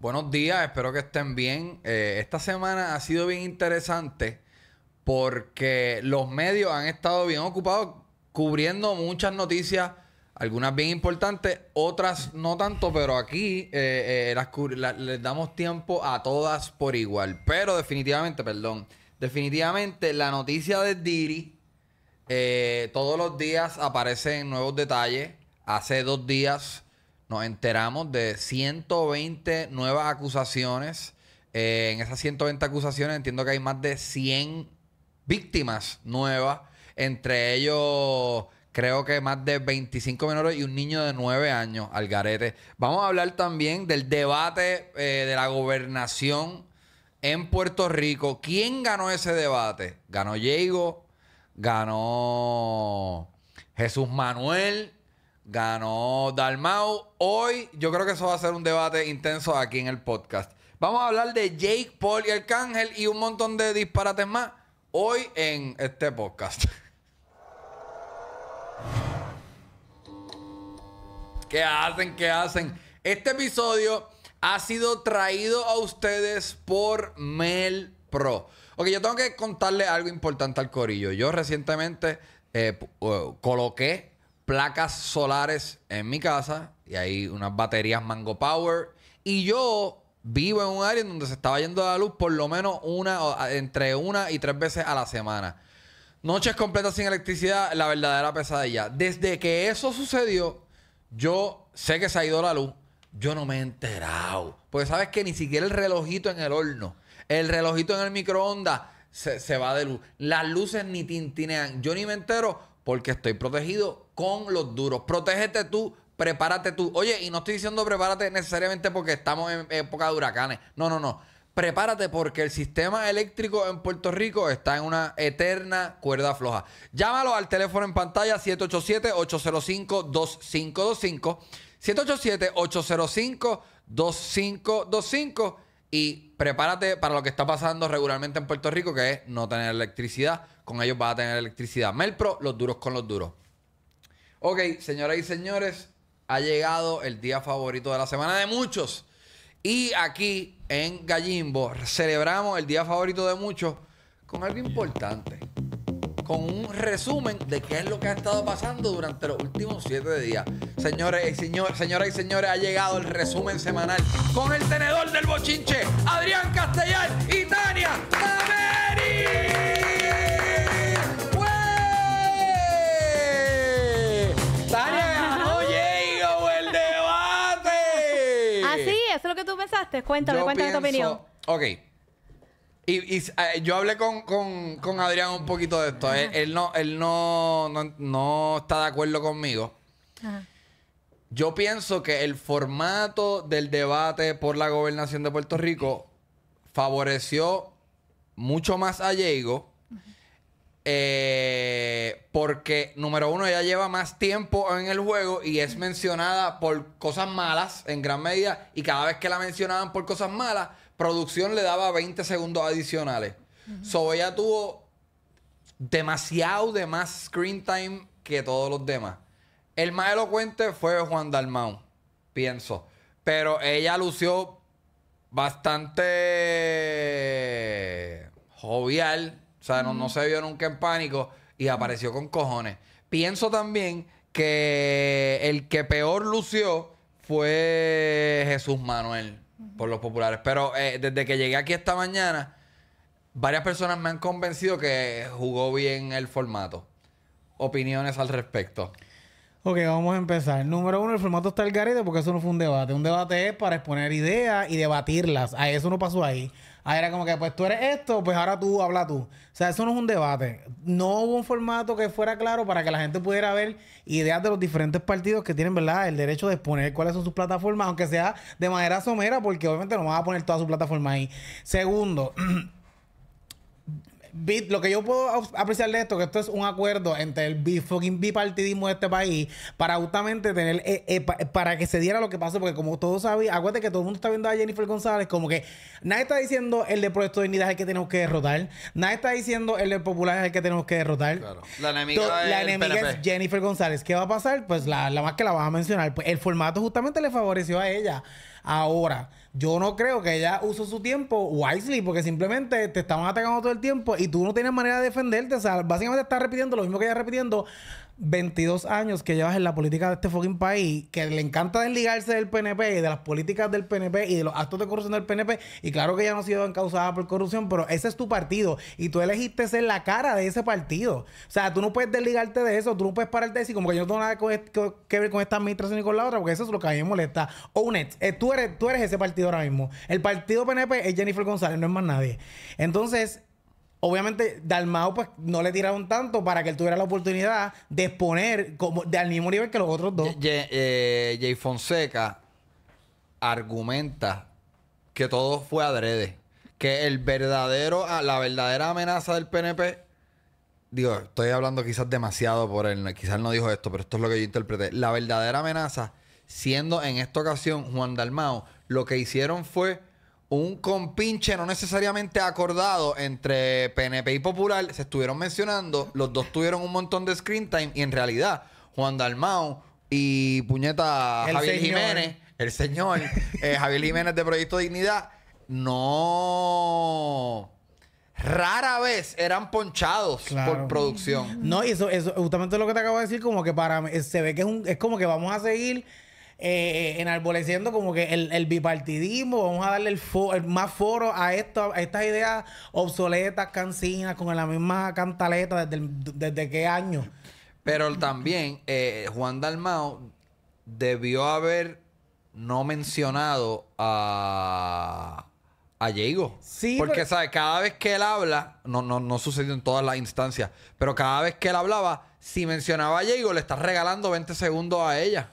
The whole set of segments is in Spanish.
Buenos días, espero que estén bien. Eh, esta semana ha sido bien interesante porque los medios han estado bien ocupados cubriendo muchas noticias, algunas bien importantes, otras no tanto, pero aquí eh, eh, les damos tiempo a todas por igual. Pero definitivamente, perdón, definitivamente la noticia de Diri, todos los días aparece en nuevos detalles. Hace dos días nos enteramos de 120 nuevas acusaciones. Eh, en esas 120 acusaciones entiendo que hay más de 100 víctimas nuevas. Entre ellos, creo que más de 25 menores y un niño de 9 años, al Algarete. Vamos a hablar también del debate eh, de la gobernación en Puerto Rico. ¿Quién ganó ese debate? Ganó Diego, ganó Jesús Manuel Ganó Dalmau. Hoy yo creo que eso va a ser un debate intenso aquí en el podcast. Vamos a hablar de Jake Paul y Arcángel y un montón de disparates más hoy en este podcast. ¿Qué hacen? ¿Qué hacen? Este episodio ha sido traído a ustedes por Mel Pro. Ok, yo tengo que contarle algo importante al corillo. Yo recientemente eh, eh, coloqué placas solares en mi casa y hay unas baterías Mango Power. Y yo vivo en un área donde se estaba yendo la luz por lo menos una, entre una y tres veces a la semana. Noches completas sin electricidad, la verdadera pesadilla. Desde que eso sucedió, yo sé que se ha ido la luz. Yo no me he enterado. Porque sabes que ni siquiera el relojito en el horno, el relojito en el microondas se, se va de luz. Las luces ni tintinean. Yo ni me entero porque estoy protegido con los duros. Protégete tú, prepárate tú. Oye, y no estoy diciendo prepárate necesariamente porque estamos en época de huracanes. No, no, no. Prepárate porque el sistema eléctrico en Puerto Rico está en una eterna cuerda floja. Llámalo al teléfono en pantalla 787-805-2525. 787-805-2525. Y prepárate para lo que está pasando regularmente en Puerto Rico, que es no tener electricidad. Con ellos vas a tener electricidad. Melpro, los duros con los duros. Ok, señoras y señores, ha llegado el día favorito de la semana de muchos. Y aquí en Gallimbo celebramos el día favorito de muchos con algo importante con un resumen de qué es lo que ha estado pasando durante los últimos siete días. Señores y señor, señoras y señores, ha llegado el resumen semanal con el tenedor del bochinche, Adrián Castellar y Tania Taveri. Tania, oye, llegó el debate. Así, eso es lo que tú pensaste. Cuéntame, cuéntame tu opinión. Ok. Y, eh, yo hablé con, Adrián un poquito de esto. Él, no, él no, está de acuerdo conmigo. Yo pienso que el formato del debate por la gobernación de Puerto Rico favoreció mucho más a Diego. Eh, porque, número uno, ella lleva más tiempo en el juego y es mencionada por cosas malas en gran medida. Y cada vez que la mencionaban por cosas malas, producción le daba 20 segundos adicionales. sobre ella tuvo demasiado de más screen time que todos los demás. El más elocuente fue Juan Dalmau, pienso. Pero ella lució bastante jovial. O sea, no, no se vio nunca en pánico y apareció con cojones. Pienso también que el que peor lució fue Jesús Manuel. Por los populares. Pero eh, desde que llegué aquí esta mañana, varias personas me han convencido que jugó bien el formato. Opiniones al respecto. Ok, vamos a empezar. Número uno, el formato está el garete porque eso no fue un debate. Un debate es para exponer ideas y debatirlas. A ah, eso no pasó ahí. Ahí era como que, pues tú eres esto, pues ahora tú habla tú. O sea, eso no es un debate. No hubo un formato que fuera claro para que la gente pudiera ver ideas de los diferentes partidos que tienen, ¿verdad? El derecho de exponer cuáles son sus plataformas, aunque sea de manera somera, porque obviamente no van a poner toda su plataforma ahí. Segundo, lo que yo puedo apreciar de esto, que esto es un acuerdo entre el fucking bipartidismo de este país para justamente tener, eh, eh, para que se diera lo que pasó, porque como todos saben... acuérdate que todo el mundo está viendo a Jennifer González, como que nadie está diciendo el de Proyecto de unidad es el que tenemos que derrotar, nadie está diciendo el de Popular es el que tenemos que derrotar. La enemiga, es, Jennifer González. ¿Qué va a pasar? Pues la, más que la vas a mencionar. Pues el formato justamente le favoreció a ella. Ahora, yo no creo que ella usó su tiempo wisely, porque simplemente te estaban atacando todo el tiempo y tú no tienes manera de defenderte. O sea, básicamente está repitiendo lo mismo que ella repitiendo 22 años que llevas en la política de este fucking país, que le encanta desligarse del PNP y de las políticas del PNP y de los actos de corrupción del PNP, y claro que ya no ha sido encausada por corrupción, pero ese es tu partido y tú elegiste ser la cara de ese partido. O sea, tú no puedes desligarte de eso, tú no puedes pararte y como que yo no tengo nada que, ver con esta administración Ni con la otra, porque eso es lo que a mí me molesta. Onet, eh, tú, eres, tú eres ese partido ahora mismo. El partido PNP es Jennifer González, no es más nadie. Entonces, Obviamente, Dalmao pues no le tiraron tanto para que él tuviera la oportunidad de exponer como, de al mismo nivel que los otros dos. Eh, Jay Fonseca argumenta que todo fue adrede. Que el verdadero, ah, la verdadera amenaza del PNP, digo, estoy hablando quizás demasiado por él, quizás no dijo esto, pero esto es lo que yo interpreté. La verdadera amenaza, siendo en esta ocasión Juan Dalmao, lo que hicieron fue un compinche no necesariamente acordado entre PNP y Popular, se estuvieron mencionando, los dos tuvieron un montón de screen time y en realidad Juan Dalmau y puñeta Javier Jiménez, el señor eh, Javier Jiménez de Proyecto Dignidad, no rara vez eran ponchados por producción. No, y eso, es justamente lo que te acabo de decir, como que para se ve que es, es como que vamos a seguir eh, enarboleciendo como que el, bipartidismo, vamos a darle el, más foro a, esto, estas ideas obsoletas, cansinas, con la misma cantaleta desde, qué año. Pero también eh, Juan Dalmao debió haber no mencionado a a Diego. porque, sabe Cada vez que él habla, no, no, no sucedió en todas las instancias, pero cada vez que él hablaba, si mencionaba a Diego, le está regalando 20 segundos a ella.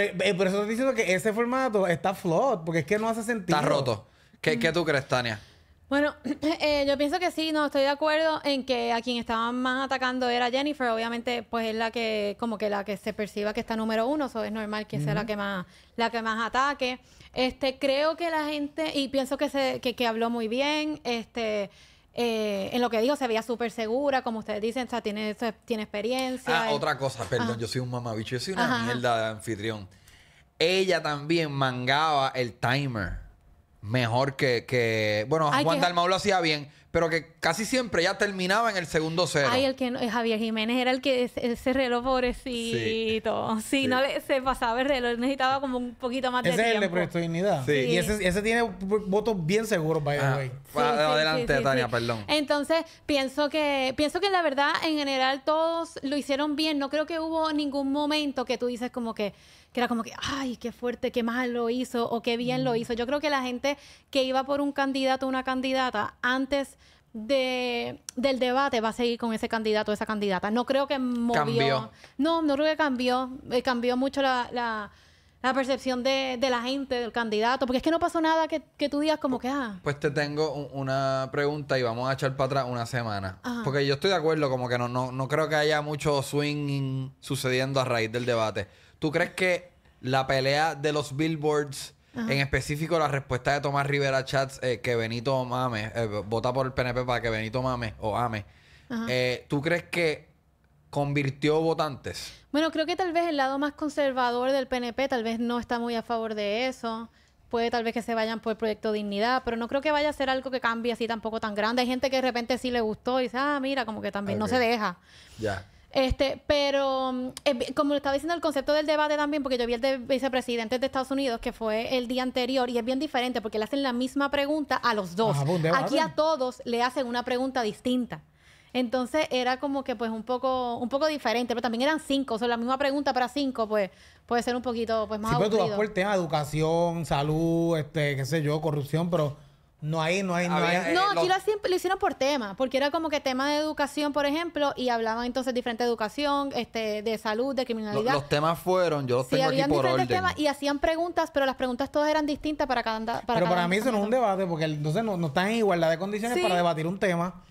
Eh, pero, eso eso estoy diciendo que ese formato está float, porque es que no hace sentido. Está roto. ¿Qué, qué tú crees, Tania? Bueno, eh, yo pienso que sí, no, estoy de acuerdo en que a quien estaban más atacando era Jennifer, obviamente pues es la que como que la que se perciba que está número uno, eso es normal que sea la que más la que más ataque. Este, creo que la gente y pienso que se que habló muy bien, este eh, en lo que dijo, se veía súper segura, como ustedes dicen, o sea, tiene, tiene experiencia. Ah, otra cosa, perdón, yo soy un mamabicho, yo soy una mierda de anfitrión. Ella también mangaba el timer mejor que. bueno, Juan lo hacía bien pero que casi siempre ya terminaba en el segundo cero. Ay, el que no, Javier Jiménez era el que ese reloj pobrecito. Sí, no le, se pasaba el reloj, necesitaba como un poquito más de ese tiempo. Ese es el Dignidad. Sí. Y ese, ese tiene votos bien seguros, by the ah, way. Adelante, Tania, perdón. Entonces, pienso que pienso que la verdad en general todos lo hicieron bien, no creo que hubo ningún momento que tú dices como que que era como que, ay, qué fuerte, qué mal lo hizo o qué bien lo mm. hizo. Yo creo que la gente que iba por un candidato o una candidata antes de, del debate va a seguir con ese candidato o esa candidata. No creo que movió. Cambió. No, no creo que cambió. Eh, cambió mucho la, la, percepción de, de, la gente, del candidato. Porque es que no pasó nada que, que tú digas como que, ah. Pues te tengo una pregunta y vamos a echar para atrás una semana. Porque yo estoy de acuerdo, como que no, no, no creo que haya mucho swing sucediendo a raíz del debate. ¿Tú crees que la pelea de los billboards, en específico la respuesta de Tomás Rivera Chats, eh, que Benito Mame, eh, vota por el PNP para que Benito Mame o Ame, eh, ¿tú crees que convirtió votantes? Bueno, creo que tal vez el lado más conservador del PNP tal vez no está muy a favor de eso puede tal vez que se vayan por el proyecto Dignidad, pero no creo que vaya a ser algo que cambie así tampoco tan grande. Hay gente que de repente sí le gustó y dice, ah, mira, como que también no se deja. Ya. Este, pero como mm, eh, como estaba diciendo el concepto del debate también, porque yo vi el de vicepresidente de Estados Unidos que fue el día anterior y es bien diferente porque le hacen la misma pregunta a los dos. Aquí a todos le hacen una pregunta distinta. Entonces era como que pues un poco un poco diferente, pero también eran cinco, o sea, la misma pregunta para cinco, pues puede ser un poquito pues más sí, tú el educación, salud, este, qué sé yo, corrupción, pero no hay, no hay, no hay. Eh, no, aquí lo, hicieron por tema, porque era como que tema de educación, por ejemplo, y hablaban entonces diferente educación, este, de salud, de criminalidad. Los, temas fueron, yo los tengo aquí por orden. y hacían preguntas, pero las preguntas todas eran distintas para cada... Para pero para mí eso no es un debate, porque entonces no, no están en igualdad de condiciones para debatir un tema.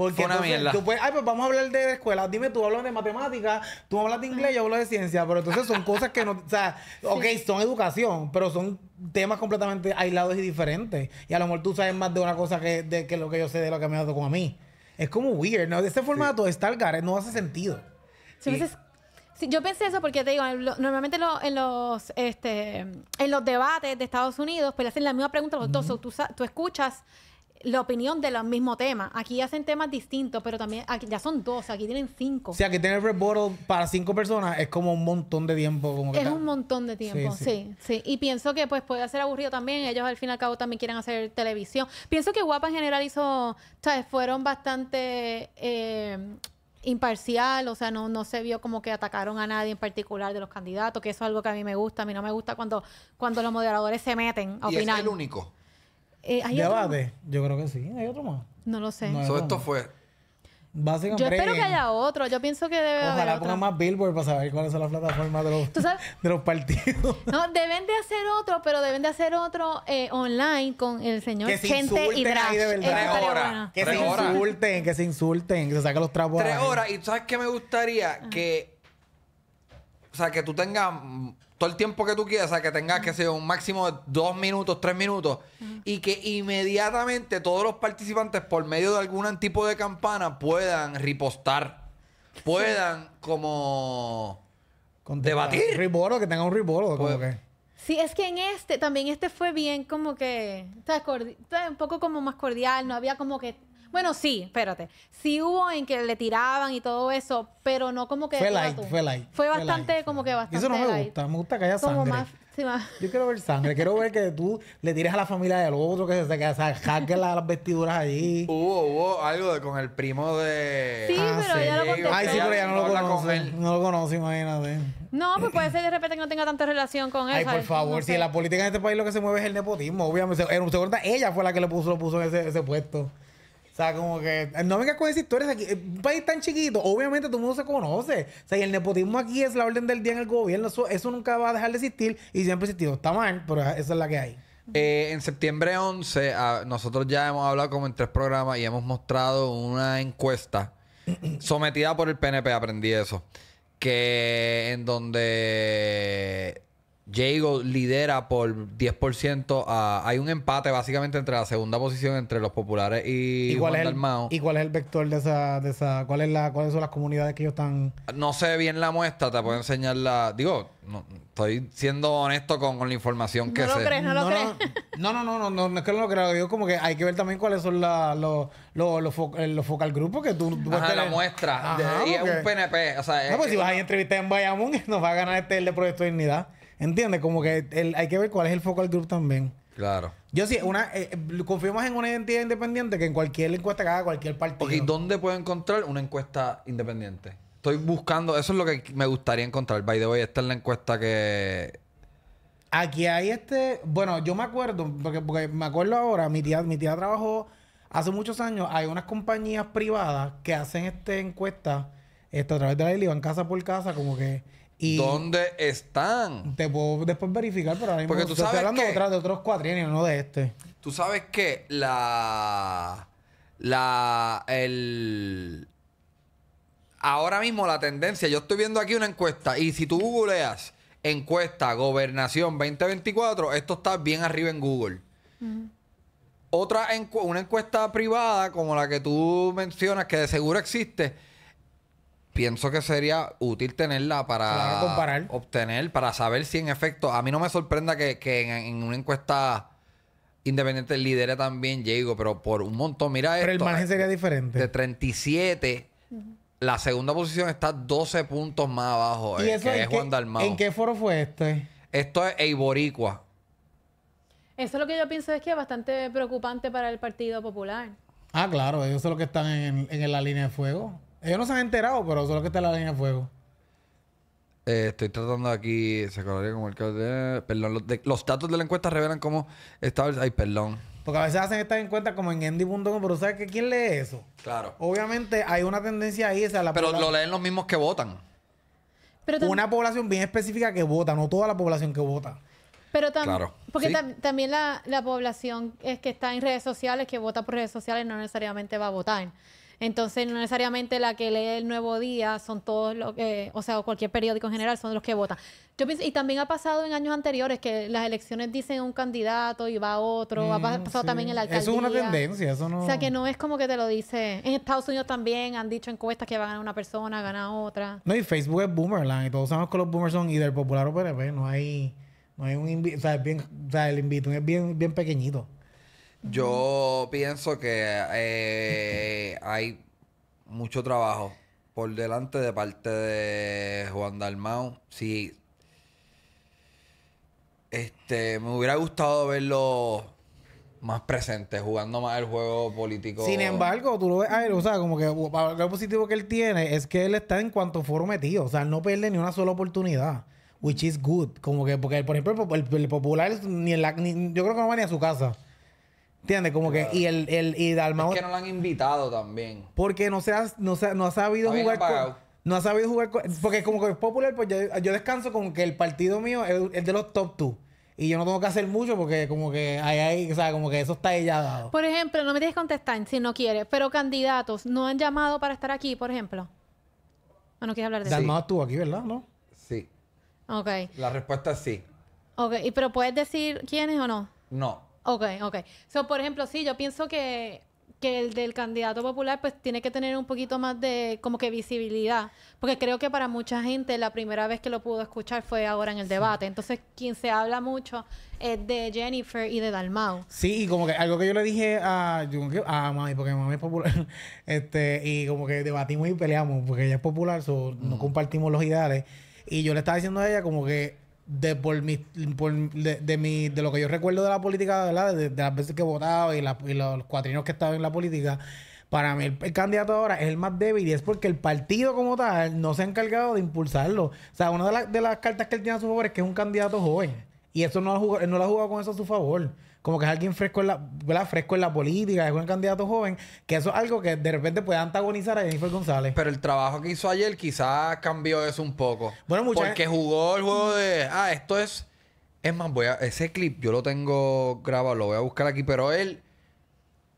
Porque tú puedes, ay, pues vamos a hablar de escuela. Dime, tú hablas de matemáticas, tú hablas de inglés, yo hablo de ciencia, pero entonces son cosas que no, o sea, ok, son educación, pero son temas completamente aislados y diferentes. Y a lo mejor tú sabes más de una cosa que, de, lo que yo sé de lo que me ha dado con a mí. Es como weird, ¿no? De ese formato de cara. no hace sentido. yo pensé eso porque te digo, normalmente en los este, en los debates de Estados Unidos, pues le hacen la misma pregunta a los dos. tú, tú escuchas la opinión de los mismo temas. Aquí hacen temas distintos, pero también aquí ya son dos, aquí tienen cinco. O sea, que tener rebuttal para cinco personas es como un montón de tiempo. Como que es un montón de tiempo, sí sí. Y pienso que pues puede ser aburrido también. Ellos al fin y al cabo también quieren hacer televisión. Pienso que Guapa en general hizo, ¿sabes? Fueron bastante... Eh, imparcial, o sea, no, no se vio como que atacaron a nadie en particular de los candidatos, que eso es algo que a mí me gusta, a mí no me gusta cuando, cuando los moderadores se meten a ¿Y Es el único. Eh, Yo creo que sí. ¿Hay otro más? No lo sé. No esto fue... Básicamente... Yo espero que haya otro. Yo pienso que debe Ojalá haber otro. Ojalá pongan más Billboard para saber cuáles son las plataformas de los, de los partidos. No, deben de hacer otro, pero deben de hacer otro eh, online con el señor Gente se y Drash. De Que se insulten, que se insulten, que se saquen los trapos. Tres horas. ¿Y tú sabes qué me gustaría? Que... O sea, que tú tengas todo el tiempo que tú quieras, o que tengas, que ser un máximo de dos minutos, tres minutos, y que inmediatamente todos los participantes, por medio de algún tipo de campana, puedan ripostar, puedan como Con debatir. Ribolo, que tenga un ribolo, como pues, que. Sí, es que en este, también este fue bien como que, un poco como más cordial, no había como que bueno, sí, espérate. Sí hubo en que le tiraban y todo eso, pero no como que... Fue light, fue light. Fue bastante, como que bastante Eso no me gusta. Me gusta que haya sangre. sí, más. Yo quiero ver sangre. quiero ver que tú le tires a la familia del otro, que se que se las vestiduras allí. Hubo, hubo algo de, con el primo de... Sí, ah, pero sí. ya lo contestó. Ay, sí, pero ya no, lo conoce. No lo conoce, imagínate. No, pues puede ser de repente que no tenga tanta relación con él. Ay, por favor, si en la política de este país lo que se mueve es el nepotismo, obviamente. En ella fue la que le puso, lo puso en ese puesto sea, como que eh, no vengas con esas historias aquí. Eh, un país tan chiquito, obviamente todo el mundo se conoce. O sea, y el nepotismo aquí es la orden del día en el gobierno. Eso, nunca va a dejar de existir y siempre ha existido. Está mal, pero esa es la que hay. Eh, en septiembre 11, ah, nosotros ya hemos hablado como en tres programas y hemos mostrado una encuesta sometida por el PNP, aprendí eso, que en donde Jago lidera por 10%. A, hay un empate básicamente entre la segunda posición entre los populares y, ¿Y el, ¿Y cuál es el vector de esa, de esa cuál es la, cuáles son las comunidades que ellos están? No sé bien la muestra, te puedo enseñar la. Digo, estoy siendo honesto con, la información que sé. no, no lo crees, no lo crees. No, no, no, no, no, es que no lo creo. Digo, como que hay que ver también cuáles son los, los, los, eh, los focal grupos que tú, tú Ajá, la muestra. y es un PNP. O sea, no, pues si vas a entrevistar en Bayamón, nos va a ganar este el de Proyecto de Dignidad. ¿Entiendes? Como que hay que ver cuál es el foco del grupo también. Claro. Yo sí, una, eh, eh, confío más en una identidad independiente que en cualquier encuesta que haga cualquier partido. ¿Y dónde puedo encontrar una encuesta independiente? Estoy buscando, eso es lo que me gustaría encontrar. By the way, esta es la encuesta que. Aquí hay este. Bueno, yo me acuerdo, porque, porque me acuerdo ahora, mi tía, mi tía trabajó hace muchos años. Hay unas compañías privadas que hacen esta encuesta esto, a través de la ley, van casa por casa, como que ¿Dónde están? Te puedo después verificar, pero ahora mismo Porque tú estoy hablando de, otros cuatrienios, no de este. Tú sabes que la. La. Ahora mismo la tendencia, yo estoy viendo aquí una encuesta y si tú googleas encuesta gobernación 2024, esto está bien arriba en Google. Otra encu una encuesta privada como la que tú mencionas que de seguro existe, pienso que sería útil tenerla para comparar. obtener, para saber si en efecto, a mí no me sorprenda que, en, una encuesta independiente lidere también Diego, pero por un montón, mira pero el margen eh, sería diferente. De 37, la segunda posición está 12 puntos más abajo, eh, que es Juan ¿En qué foro fue este? Esto es Eiboricua. Eso es lo que yo pienso es que es bastante preocupante para el Partido Popular. Ah, claro, ellos son los que están en, en la línea de fuego. Ellos no se han enterado, pero solo que está la línea de fuego. Eh, estoy tratando aquí, se acordaría como el caso de. Perdón, los, datos de la encuesta revelan cómo está Ay, perdón. Porque a veces hacen estas encuestas como en endy.com, pero ¿sabes qué quién lee eso? Claro. Obviamente hay una tendencia ahí, esa la Pero lo leen los mismos que votan. Pero una población bien específica que vota, no toda la población que vota. Pero también, claro. porque también la, la población es que está en redes sociales, que vota por redes sociales, no necesariamente va a votar. Entonces, no necesariamente la que lee el Nuevo Día son todos los que, o sea, cualquier periódico en general son los que votan. Yo pienso, y también ha pasado en años anteriores que las elecciones dicen un candidato y va otro, ha mm, pasado también en la alcaldía. Eso es una tendencia, eso no... O sea, que no es como que te lo dice. En Estados Unidos también han dicho encuestas que va a ganar una persona, gana otra. No, y Facebook es boomerland y todos sabemos que los boomers son del popular o no hay... No un invito, o sea, el invito es bien, bien pequeñito. Yo pienso que eh, hay mucho trabajo por delante de parte de Juan Dalmau. Sí, este, me hubiera gustado verlo más presente, jugando más el juego político. Sin embargo, tú lo ves o sea, como que lo positivo que él tiene es que él está en cuanto foro metido, o sea, no pierde ni una sola oportunidad. Which is good. Como que, porque, por ejemplo, el, popular ni en yo creo que no va ni a su casa. ¿Entiendes? Como que. Y el, el y que no lo han invitado también. Porque no se ha, no no ha sabido jugar. Con, no ha sabido jugar. Con, porque como que es popular, pues yo, descanso con que el partido mío es, de los top 2. Y yo no tengo que hacer mucho porque como que hay ahí, o sea, como que eso está ya dado. Por ejemplo, no me tienes que contestar si no quieres, pero candidatos no han llamado para estar aquí, por ejemplo. ¿O no quieres hablar de eso? aquí, ¿verdad? ¿No? Sí. Ok. La respuesta es sí. Ok, ¿Y, pero puedes decir quiénes o no? No. Ok, ok. So, por ejemplo, sí, yo pienso que, el del candidato popular pues tiene que tener un poquito más de como que visibilidad, porque creo que para mucha gente la primera vez que lo pudo escuchar fue ahora en el debate. Entonces, quien se habla mucho es de Jennifer y de Dalmau. Sí, y como que algo que yo le dije a, a mami, porque mami es popular, este, y como que debatimos y peleamos, porque ella es popular, no compartimos los ideales. Y yo le estaba diciendo a ella como que de por de, mi, de lo que yo recuerdo de la política, De, de las veces que votaba y, y los cuatrinos que estaban en la política, para mí el, candidato ahora es el más débil y es porque el partido como tal no se ha encargado de impulsarlo. O sea, una de, de las cartas que él tiene a su favor es que es un candidato joven. Y eso no, ha no lo ha jugado con eso a su favor como que es alguien fresco en la, ¿verdad? fresco en la política, es un candidato joven, que eso es algo que de repente puede antagonizar a Jennifer González. Pero el trabajo que hizo ayer quizás cambió eso un poco. Bueno, muchas Porque jugó el juego de, ah, esto es... Es más, voy a, ese clip yo lo tengo grabado, lo voy a buscar aquí, pero él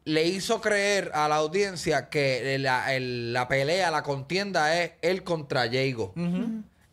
le hizo creer a la audiencia que la, pelea, la contienda es él contra Jago.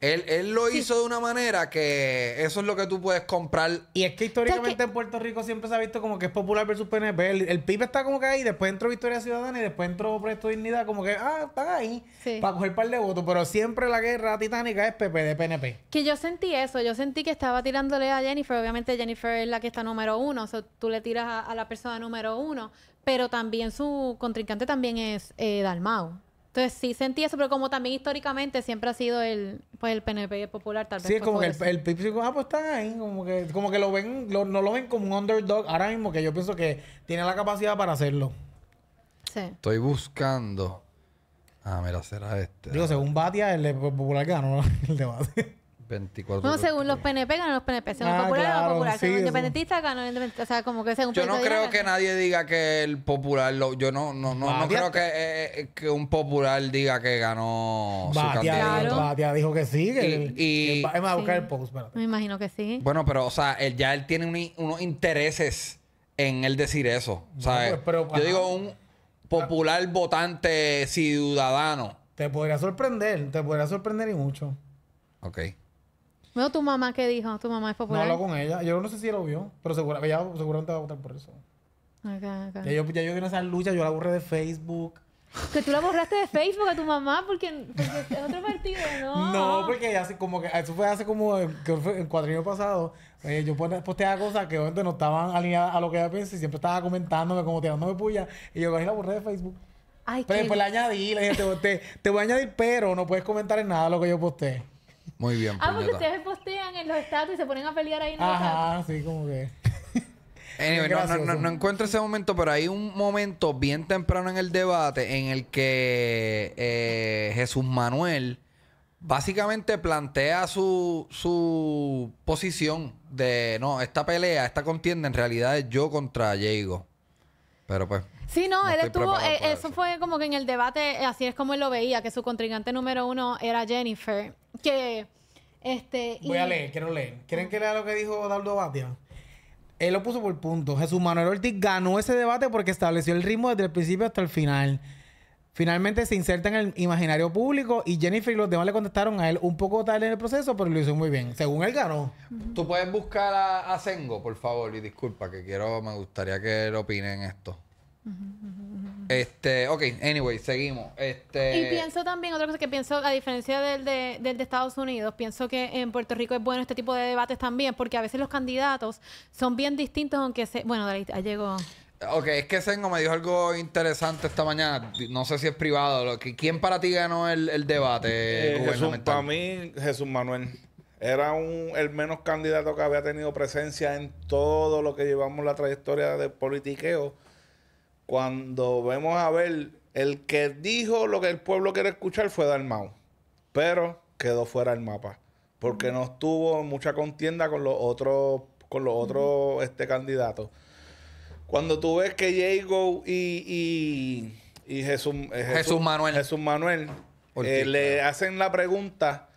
Él, lo hizo de una manera que eso es lo que tú puedes comprar. Y es que históricamente en Puerto Rico siempre se ha visto como que es popular versus PNP. El, el PIB está como que ahí, después entró Victoria Ciudadana y después entró Presto Dignidad, como que, ah, están ahí para coger par de votos. Pero siempre la guerra titánica es PP de PNP. Que yo sentí eso, yo sentí que estaba tirándole a Jennifer, obviamente Jennifer es la que está número uno, o sea, tú le tiras a, la persona número uno, pero también su contrincante también es eh, Dalmau. Entonces sí sentí eso, pero como también históricamente siempre ha sido el, pues, el PNP popular, tal vez. Sí, es como que el, el está ah, pues están ahí, como que, como que lo ven, no lo ven como un underdog ahora mismo, que yo pienso que tiene la capacidad para hacerlo. Sí. Estoy buscando. Ah, mira, será este. Digo, según Batia, el de popular ganó el debate. No, según los PNP ganan los PNP, según Ah, los populares claro, los populares, según independentistas ganan los o sea, como que según Yo no creo que nadie diga que el popular, yo no, no, no, no creo que, eh, eh, que un popular diga que ganó su candidato. dijo que sí. Y- a buscar el Me imagino que sí. Bueno, pero, o sea, él, ya él tiene unos intereses en él decir eso. Pues, yo digo, un popular votante ciudadano. Te podría sorprender, te podría sorprender y mucho. Ok. ¿Veo tu mamá qué dijo, tu mamá es popular. No hablo con ella. Yo no sé si lo vio, pero segura, ella seguramente va a votar por eso. Acá, acá. Ya yo, ya yo esa lucha, yo la borré de Facebook. Que tú la borraste de Facebook a tu mamá porque, porque es otro partido, ¿no? No, porque hace como que eso fue hace como el, el cuadrillo pasado. Eh, yo posteaba cosas que no estaban alineadas a lo que ella piensa y siempre estaba comentándome, como tirándome puya. Y yo la borré de Facebook. Ay, pero después la añadí, le dije, te, te, voy a añadir, pero no puedes comentar en nada lo que yo posteé. Muy bien. Ah, porque ustedes postean en los estados y se ponen a pelear ahí en Ajá, sí, como que. Anyway, no, no, no, encuentro ese momento, pero hay un momento bien temprano en el debate en el que eh, Jesús Manuel básicamente plantea su, su posición de, no, esta pelea, esta contienda en realidad es yo contra Diego. Pero pues... Sí, no, él estuvo, eh, eso, eso fue como que en el debate, así es como él lo veía, que su contrincante número uno era Jennifer que. Este, Voy a leer, quiero leer. ¿Quieren que lea lo que dijo daldo Batia? Él lo puso por punto. Jesús Manuel Ortiz ganó ese debate porque estableció el ritmo desde el principio hasta el final. Finalmente se inserta en el imaginario público y Jennifer y los demás le contestaron a él un poco tarde en el proceso, pero lo hizo muy bien. Según él ganó. Tú puedes buscar a, Sengo, por favor, y disculpa que quiero, me gustaría que él opine en esto. Este, ok, anyway, seguimos. Este... Y pienso también, otra cosa que pienso, a diferencia del de, Estados Unidos, pienso que en Puerto Rico es bueno este tipo de debates también, porque a veces los candidatos son bien distintos, aunque se. Bueno, llegó. Ok, es que Sengo me dijo algo interesante esta mañana. No sé si es privado. que, ¿Quién para ti ganó el, debate eh, gubernamental? para mí, Jesús Manuel. Era el menos candidato que había tenido presencia en todo lo que llevamos la trayectoria de politiqueo cuando vemos a ver, el que dijo lo que el pueblo quiere escuchar fue Dalmau, pero quedó fuera del mapa, porque no estuvo mucha contienda con los otros, con los este, candidatos. Cuando tú ves que Jaygo y, y, eh, Jesús, Jesús, Manuel, Jesús Manuel eh, le hacen la pregunta,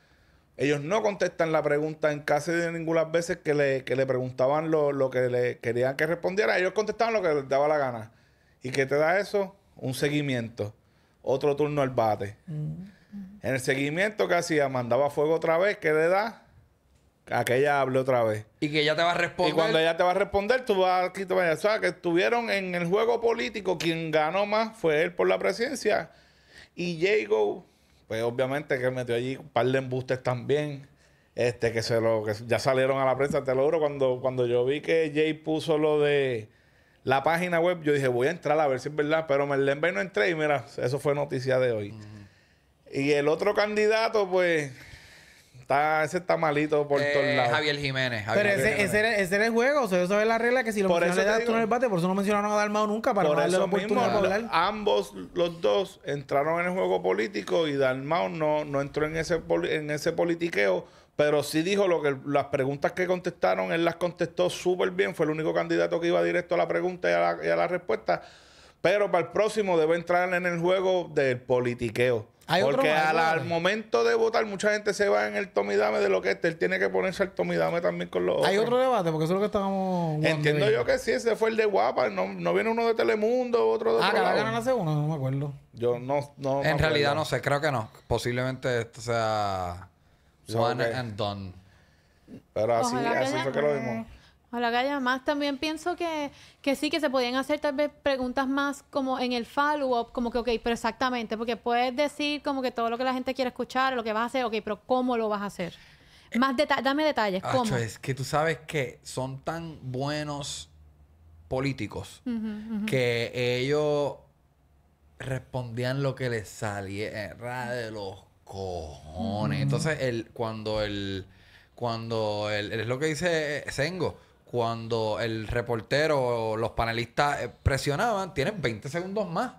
ellos no contestan la pregunta en casi de ninguna veces que le, preguntaban lo, lo, que le querían que respondiera. Ellos contestaban lo que les daba la gana. ¿Y qué te da eso? Un seguimiento. Otro turno el bate. Mm. En el seguimiento que hacía, mandaba fuego otra vez, ¿qué le da? A que ella hable otra vez. Y que ella te va a responder. Y cuando ella te va a responder, tú vas a... O sea, que estuvieron en el juego político, quien ganó más fue él por la presidencia. Y Jago, pues obviamente que metió allí un par de embustes también. Este, que se lo, que ya salieron a la prensa, te lo juro, cuando, cuando yo vi que Jay puso lo de la página web, yo dije, voy a entrar a ver si es verdad, pero Merlenberg no entré y mira, eso fue noticia de hoy. Y el otro candidato, pues, está, ese está malito por eh, todos lados. Javier Jiménez. pero ese, Ese, era, el juego, o sea, eso es la regla que si lo ponen tú en el debate por eso no mencionaron a Dalmao nunca, para darle la oportunidad mismo, Ambos, los dos, entraron en el juego político y Dalmao no, no entró en ese, en ese politiqueo pero sí dijo lo que las preguntas que contestaron, él las contestó súper bien. Fue el único candidato que iba directo a la pregunta y a la, respuesta. Pero para el próximo debe entrar en el juego del politiqueo. Porque al, momento de votar, mucha gente se va en el tomidame de lo que es. Él tiene que ponerse el tomidame también con los otros. Hay otro debate, porque eso es lo que estábamos. Entiendo yo que sí, ese fue el de Guapa. No, viene uno de Telemundo, otro de. Ah, cada ganan hace uno, no me acuerdo. Yo no. no en realidad, no sé, creo que no. Posiblemente esto sea one and done. Pero así, fue que lo vimos. Hola que haya más. También pienso que, sí, que se podían hacer tal vez preguntas más como en el follow-up, como que, ok, pero exactamente, porque puedes decir como que todo lo que la gente quiere escuchar, lo que vas a hacer, ok, pero ¿cómo lo vas a hacer? más dame detalles, ¿cómo? es que tú sabes que son tan buenos políticos que ellos respondían lo que les salía de los cojones. Entonces, el, cuando el. Cuando el, Es lo que dice Sengo. Cuando el reportero o los panelistas eh, presionaban, tienen 20 segundos más.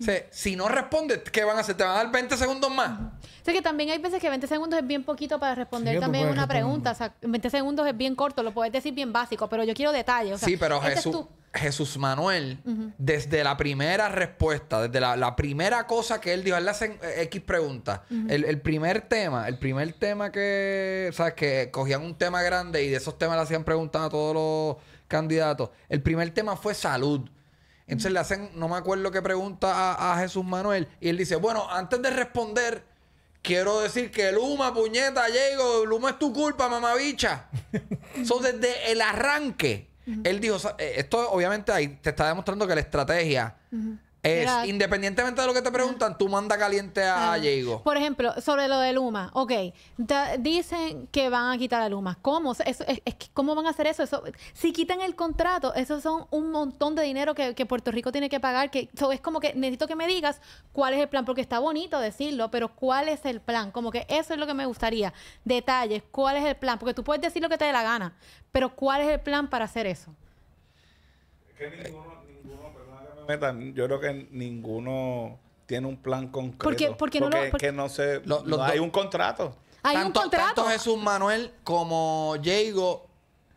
O si no respondes, ¿qué van a hacer? ¿Te van a dar 20 segundos más? O que también hay veces que 20 segundos es bien poquito para responder también una pregunta. O sea, 20 segundos es bien corto, lo puedes decir bien básico, pero yo quiero detalles. sí, pero Jesús, Jesús Manuel, desde la primera respuesta, desde la, primera cosa que él dijo, él le hacen eh, X preguntas. el, primer tema, el primer tema que, ¿sabes? Que cogían un tema grande y de esos temas le hacían preguntas a todos los candidatos. El primer tema fue salud. Entonces le hacen, no me acuerdo qué pregunta a, Jesús Manuel, y él dice, bueno, antes de responder, Quiero decir que Luma, puñeta, Diego, Luma es tu culpa, mamabicha. ...son desde el arranque, él dijo, eh, esto obviamente ahí te está demostrando que la estrategia es, independientemente de lo que te preguntan, tú manda caliente a ah. Diego. Por ejemplo, sobre lo de Luma, ok, dicen que van a quitar a Luma. ¿Cómo? es- ¿Cómo van a hacer eso? eso? Si quitan el contrato, eso son un montón de dinero que, Puerto Rico tiene que pagar. Que, es como que necesito que me digas cuál es el plan, porque está bonito decirlo, pero cuál es el plan. Como que eso es lo que me gustaría. Detalles, cuál es el plan, porque tú puedes decir lo que te dé la gana, pero cuál es el plan para hacer eso yo creo que ninguno tiene un plan concreto. Porque, no no hay un contrato. Hay un contrato. Tanto Jesús Manuel como Diego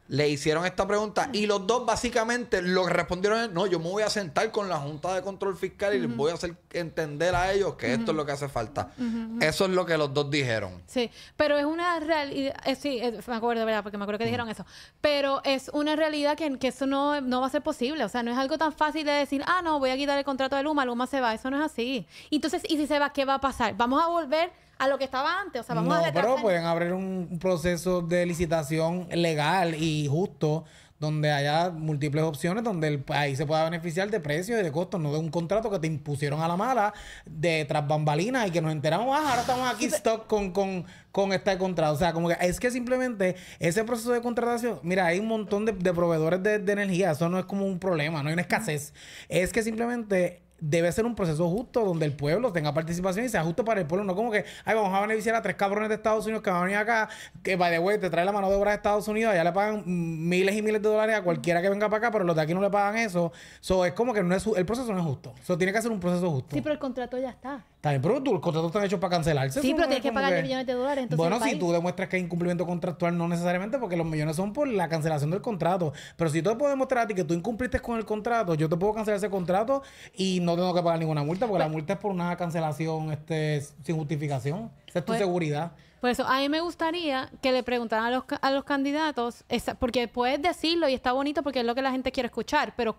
le hicieron esta pregunta y los dos básicamente lo que respondieron es, no, yo me voy a sentar con la Junta de Control Fiscal y les voy a hacer entender a ellos que esto es lo que hace falta. Eso es lo que los dos dijeron. Sí, pero es una realidad, eh, sí, eh, me acuerdo, ¿verdad? Porque me acuerdo que dijeron eso, pero es una realidad que, que eso no, no, va a ser posible, o sea, no es algo tan fácil de decir, ah, no, voy a quitar el contrato de Luma, Luma se va, eso no es así. Entonces, ¿y si se va, qué va a pasar? Vamos a volver a lo que estaba antes. O sea, vamos no, a pero pueden abrir un proceso de licitación legal y justo donde haya múltiples opciones, donde el país se pueda beneficiar de precios y de costos, no de un contrato que te impusieron a la mala de tras bambalinas y que nos enteramos, ah, ahora estamos aquí stock con, con, con este contrato. O sea, como que es que simplemente ese proceso de contratación, mira, hay un montón de, proveedores de, de, energía, eso no es como un problema, no hay una escasez. Es que simplemente debe ser un proceso justo donde el pueblo tenga participación y sea justo para el pueblo. No como que, ay, vamos a beneficiar a tres cabrones de Estados Unidos que van a venir acá, que va de vuelta, te trae la mano de obra de Estados Unidos, allá le pagan miles y miles de dólares a cualquiera que venga para acá, pero los de aquí no le pagan eso. Eso es como que no es, el proceso no es justo. Eso tiene que ser un proceso justo. Sí, pero el contrato ya está. También, pero tú, los contratos están hechos para cancelarse. Sí, pero tienes que pagar millones de dólares. bueno, si tú demuestras que hay incumplimiento contractual, no necesariamente porque los millones son por la cancelación del contrato. Pero si tú te puedo demostrar a que tú incumpliste con el contrato, yo te puedo cancelar ese contrato y no tengo que pagar ninguna multa porque la pues- multa es por una cancelación este, sin justificación. Esa es tu pues- seguridad. Por eso, a mí me gustaría que le preguntaran a los, a los candidatos, esa, porque puedes decirlo y está bonito porque es lo que la gente quiere escuchar, pero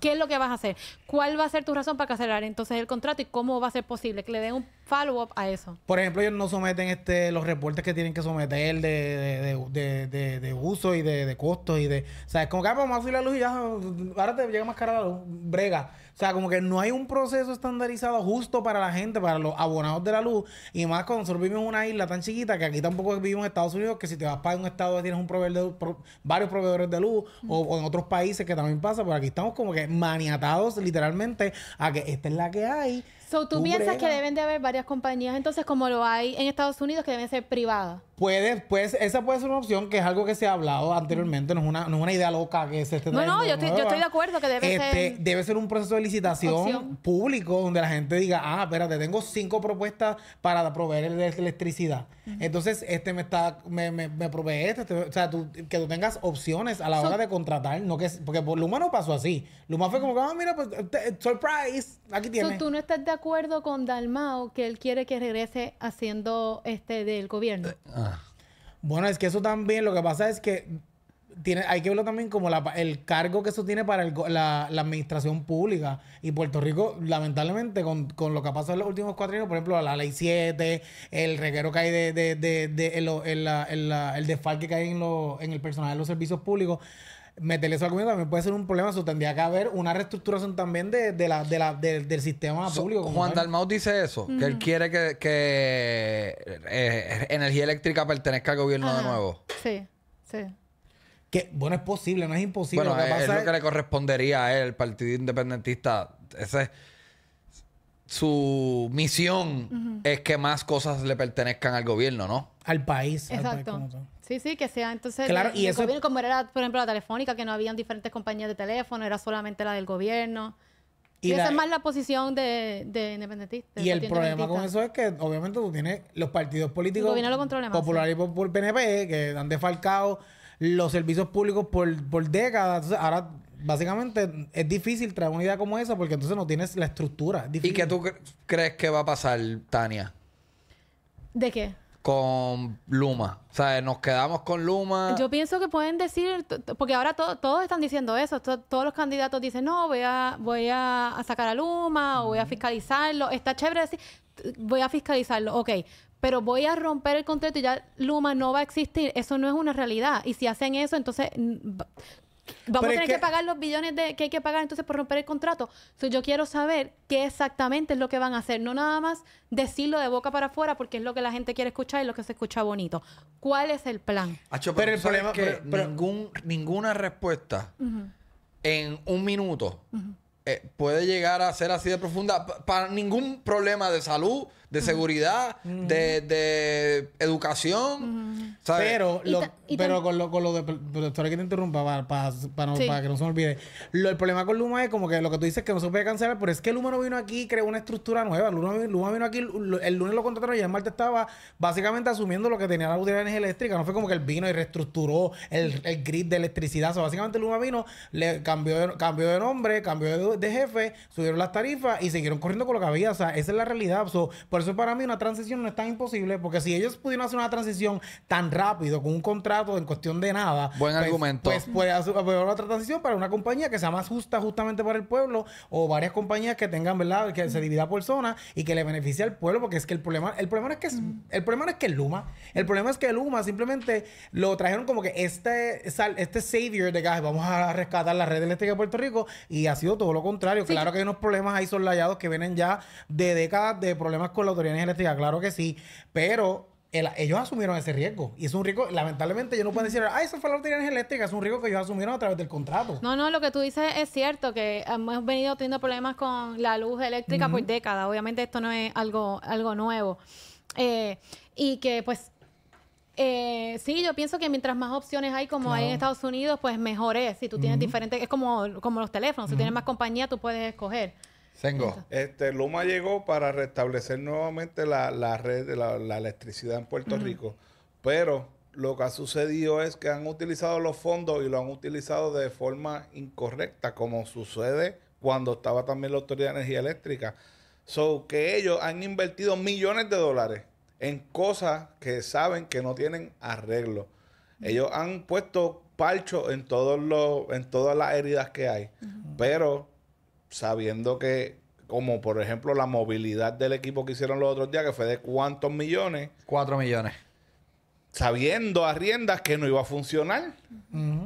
qué es lo que vas a hacer, cuál va a ser tu razón para cancelar entonces el contrato y cómo va a ser posible que le den un follow-up a eso. Por ejemplo, ellos no someten este, los reportes que tienen que someter de, de, de, de uso y de, costos y de... O sea, es como que ah, pues vamos a subir la luz y ya ahora te llega más cara la luz. Brega. O sea, como que no hay un proceso estandarizado justo para la gente, para los abonados de la luz. Y más cuando nosotros vivimos en una isla tan chiquita que aquí tampoco vivimos en Estados Unidos, que si te vas para un estado tienes un proveedor varios proveedores de luz, o, o, en otros países que también pasa, pero pues aquí estamos como que maniatados literalmente a que esta es la que hay. So, ¿tú, piensas que deben de haber varias compañías entonces como lo hay en Estados Unidos que deben ser privadas? Puede, pues, esa puede ser una opción que es algo que se ha hablado anteriormente, no es una, no es una idea loca que se este No, no, yo estoy, yo estoy, de acuerdo que debe este, ser. Debe ser un proceso de licitación público donde la gente diga, ah, espérate, tengo cinco propuestas para proveer electricidad. Entonces, este me está, me, me, provee este, este, o sea, que tú tengas opciones a la hora de contratar, no que porque Luma no pasó así. Luma fue como, ah, mira, pues, surprise, aquí tiene tú no estás de acuerdo con Dalmao que él quiere que regrese haciendo este del gobierno. Ah, bueno, es que eso también, lo que pasa es que tiene, hay que verlo también como la, el cargo que eso tiene para la, administración pública. Y Puerto Rico, lamentablemente, con, lo que ha pasado en los últimos cuatro años, por ejemplo, la ley 7, el reguero que hay de, de, de, de el, desfalque que hay en, lo, en el personal de los servicios públicos, meterle eso al gobierno también puede ser un problema. Eso tendría que haber una reestructuración también de, de de la, del sistema público. Juan Dalmau dice eso, que él quiere que, eh, energía eléctrica pertenezca al gobierno de nuevo. Sí, sí. Que, bueno, es posible, no es imposible. Bueno, lo que pasa es, que le correspondería a él, el Partido Independentista. Ese su misión es que más cosas le pertenezcan al gobierno, ¿no? Al país. Exacto. Al país Sí, sí, que sea entonces claro, y eso... como era, por ejemplo, la telefónica, que no habían diferentes compañías de teléfono, era solamente la del gobierno. Y, esa es e más la posición de, de Y el problema con eso es que, obviamente, tú tienes los partidos políticos lo populares y por PNP, que han desfalcado los servicios públicos por, por décadas. Entonces, ahora básicamente es difícil traer una idea como esa porque entonces no tienes la estructura. ¿Y qué tú crees que va a pasar, Tania? ¿De qué? con Luma. O sea, nos quedamos con Luma. Yo pienso que pueden decir, porque ahora todos están diciendo eso, todos los candidatos dicen, no, voy a, voy a sacar a Luma, o voy a fiscalizarlo, está chévere decir, voy a fiscalizarlo, ok, pero voy a romper el contrato y ya Luma no va a existir, eso no es una realidad. Y si hacen eso, entonces Vamos a tener que... pagar los billones de, que hay que pagar entonces por romper el contrato. yo quiero saber qué exactamente es lo que van a hacer. No nada más decirlo de boca para afuera porque es lo que la gente quiere escuchar y lo que se escucha bonito. ¿Cuál es el plan? pero, el problema es que ninguna respuesta en un minuto eh, puede llegar a ser así de profunda para ningún problema de salud, de seguridad, de, educación. Pero, lo, pero con lo, con lo de. Pero que te interrumpa para, para, para, que no se me olvide. Lo, el problema con Luma es como que lo que tú dices que no se puede cancelar, pero es que Luma no vino aquí y creó una estructura nueva. Luma, vino aquí, el lunes lo contrataron y el martes estaba básicamente asumiendo lo que tenía la utilidad de energía eléctrica. No fue como que él vino y reestructuró el, grid de electricidad. O sea, básicamente Luma vino, le cambió de, cambió de nombre, cambió de, jefe, subieron las tarifas y siguieron corriendo con lo que había. O sea, esa es la realidad. por eso eso para mí una transición no es tan imposible, porque si ellos pudieron hacer una transición tan rápido, con un contrato en cuestión de nada, buen pues, argumento. Pues puede haber otra transición para una compañía que sea más justa justamente para el pueblo, o varias compañías que tengan, ¿verdad? Que se divida por zonas y que le beneficie al pueblo, porque es que el problema, el problema no es que mm. el problema no es que el Luma, el problema es que Luma simplemente lo trajeron como que este, este savior de que vamos a rescatar la red eléctrica de Puerto Rico, y ha sido todo lo contrario. Claro que hay unos problemas ahí soslayados que vienen ya de décadas de problemas con la autoridad energética, claro que sí, pero ellos asumieron ese riesgo. Y es un riesgo, lamentablemente, ellos no pueden decir, ah, eso fue la autoridad eléctrica es un riesgo que ellos asumieron a través del contrato. No, no, lo que tú dices es cierto, que hemos venido teniendo problemas con la luz eléctrica por décadas. Obviamente, esto no es algo, algo nuevo. Eh, y que, pues, eh, sí, yo pienso que mientras más opciones hay, como hay en Estados Unidos, pues mejor es. Si tú tienes diferentes, es como, como los teléfonos, si tienes más compañía, tú puedes escoger. Sengo. Este, Luma llegó para restablecer nuevamente la, red de la, electricidad en Puerto Rico, pero lo que ha sucedido es que han utilizado los fondos y lo han utilizado de forma incorrecta, como sucede cuando estaba también la Autoridad de Energía Eléctrica. So que ellos han invertido millones de dólares en cosas que saben que no tienen arreglo. Ellos han puesto palcho en todos los, en todas las heridas que hay. Pero sabiendo que, como por ejemplo la movilidad del equipo que hicieron los otros días, que fue de cuántos millones. Cuatro millones. Sabiendo a riendas que no iba a funcionar.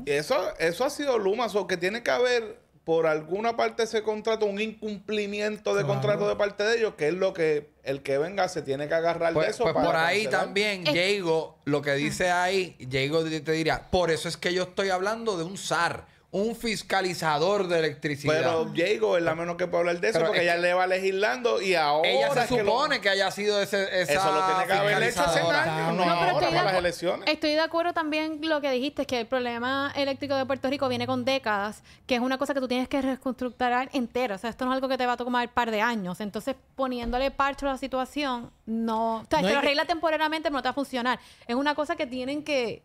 eso, eso ha sido Luma, o que tiene que haber por alguna parte ese contrato, un incumplimiento de contrato de parte de ellos, que es lo que el que venga se tiene que agarrar de pues, eso. Pues, por ahí también, Diego, lo que dice ahí, Diego te diría, por eso es que yo estoy hablando de un SAR, un fiscalizador de electricidad. Pero Diego es la menos que puede hablar de eso porque ella le va legislando y ahora. Ella se supone que, haya sido ese. Esa eso lo tiene que haber hecho hace años, no, no ahora, para las elecciones. Estoy de acuerdo también lo que dijiste, que el problema eléctrico de Puerto Rico viene con décadas, que es una cosa que tú tienes que reconstruir entero. O sea, esto no es algo que te va a tomar un par de años. Entonces, poniéndole parcho a la situación, no. O sea, no lo arregla temporalmente, pero no te va a funcionar. Es una cosa que tienen que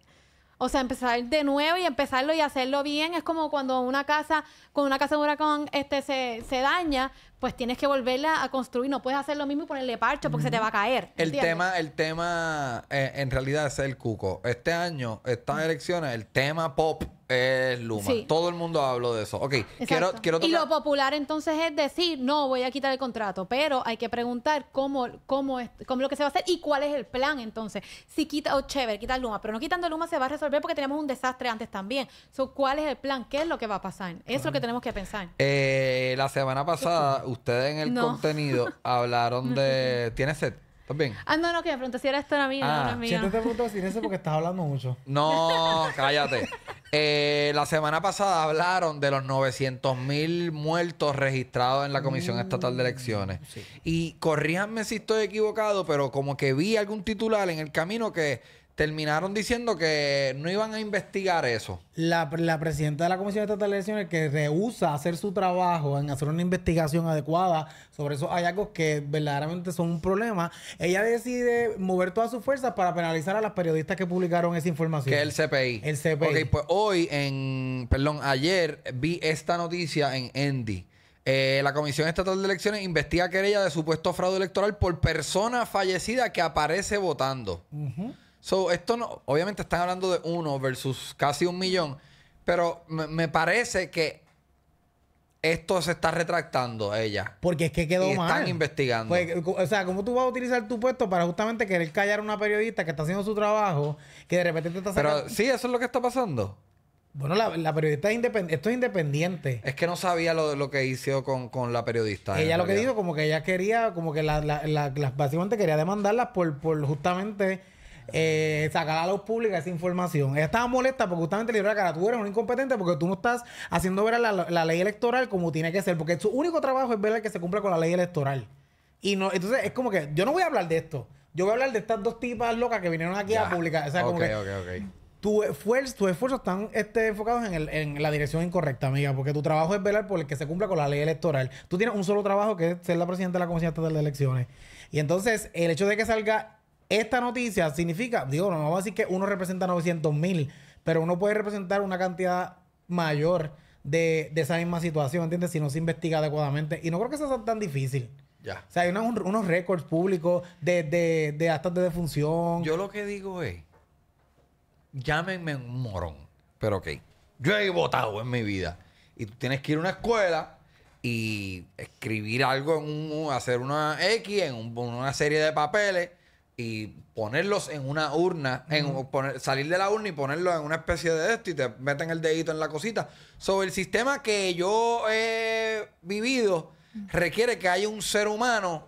o sea, empezar de nuevo y empezarlo y hacerlo bien es como cuando una casa, con una casa de huracán este, se, se daña, pues tienes que volverla a construir. No puedes hacer lo mismo y ponerle parcho porque se te va a caer. El tema, el tema eh, en realidad es el cuco. Este año, estas elecciones, el tema pop es Luma. Todo el mundo habló de eso. Ok, quiero, Y lo popular entonces es decir, no, voy a quitar el contrato, pero hay que preguntar cómo, cómo, es, cómo lo que se va a hacer y cuál es el plan entonces. Si quita, o oh, chévere, quita Luma, pero no quitando Luma se va a resolver porque tenemos un desastre antes también. So, ¿Cuál es el plan? ¿Qué es lo que va a pasar? Eso es lo que tenemos que pensar. Eh, la semana pasada, ustedes en el contenido hablaron de... tiene sed? ¿Estás bien? Ah, no, no, que me preguntó si era esto era mía Ah. no, no te ah, mío. Siéntate eso porque estás hablando mucho. No, cállate. Eh, la semana pasada hablaron de los 900 mil muertos registrados en la Comisión Estatal de Elecciones. Mm, y corríjanme si estoy equivocado, pero como que vi algún titular en el camino que terminaron diciendo que no iban a investigar eso. La, presidenta de la Comisión Estatal de Elecciones que rehúsa hacer su trabajo en hacer una investigación adecuada sobre esos hallazgos que verdaderamente son un problema, ella decide mover todas sus fuerzas para penalizar a las periodistas que publicaron esa información. Que el CPI. El CPI. Ok, pues hoy en, perdón, ayer vi esta noticia en Endy. Eh, la Comisión Estatal de Elecciones investiga querella de supuesto fraude electoral por persona fallecida que aparece votando esto no, obviamente están hablando de uno versus casi un millón, pero me, parece que esto se está retractando ella. Porque es que quedó mal. Están investigando. Pues, o sea, ¿cómo tú vas a utilizar tu puesto para justamente querer callar a una periodista que está haciendo su trabajo, que de repente te está sacando... Pero sí, eso es lo que está pasando. Bueno, la, periodista es independiente. Esto es independiente. Es que no sabía lo, lo que hizo con, la periodista. Ella lo que dijo, como que ella quería, como que la, la, básicamente quería demandarlas por, por justamente eh, sacar a la luz esa información. Ella estaba molesta porque justamente le dijo la cara, tú eres un incompetente porque tú no estás haciendo ver la, ley electoral como tiene que ser, porque su único trabajo es ver que se cumpla con la ley electoral. Y no, entonces es como que yo no voy a hablar de esto. Yo voy a hablar de estas dos tipas locas que vinieron aquí a publicar. O sea, Tu esfuerzo, tus esfuerzos están este, enfocados en, la dirección incorrecta, amiga, porque tu trabajo es velar por el que se cumpla con la ley electoral. Tú tienes un solo trabajo que es ser la presidenta de la Comisión Estatal de Elecciones. Y entonces, el hecho de que salga esta noticia significa, digo, no, vamos a decir que uno representa 900 mil, pero uno puede representar una cantidad mayor de, esa misma situación, ¿entiendes? Si no se investiga adecuadamente. Y no creo que eso sea tan difícil. Ya. O sea, hay unos récords públicos de, de, de de defunción. Yo lo que digo es, llámenme un morón, pero ok. Yo he votado en mi vida. Y tú tienes que ir a una escuela y escribir algo en hacer una X en una serie de papeles y ponerlos en una urna, en, salir de la urna y ponerlos en una especie de esto y te meten el dedito en la cosita. Sobre el sistema que yo he vivido requiere que haya un ser humano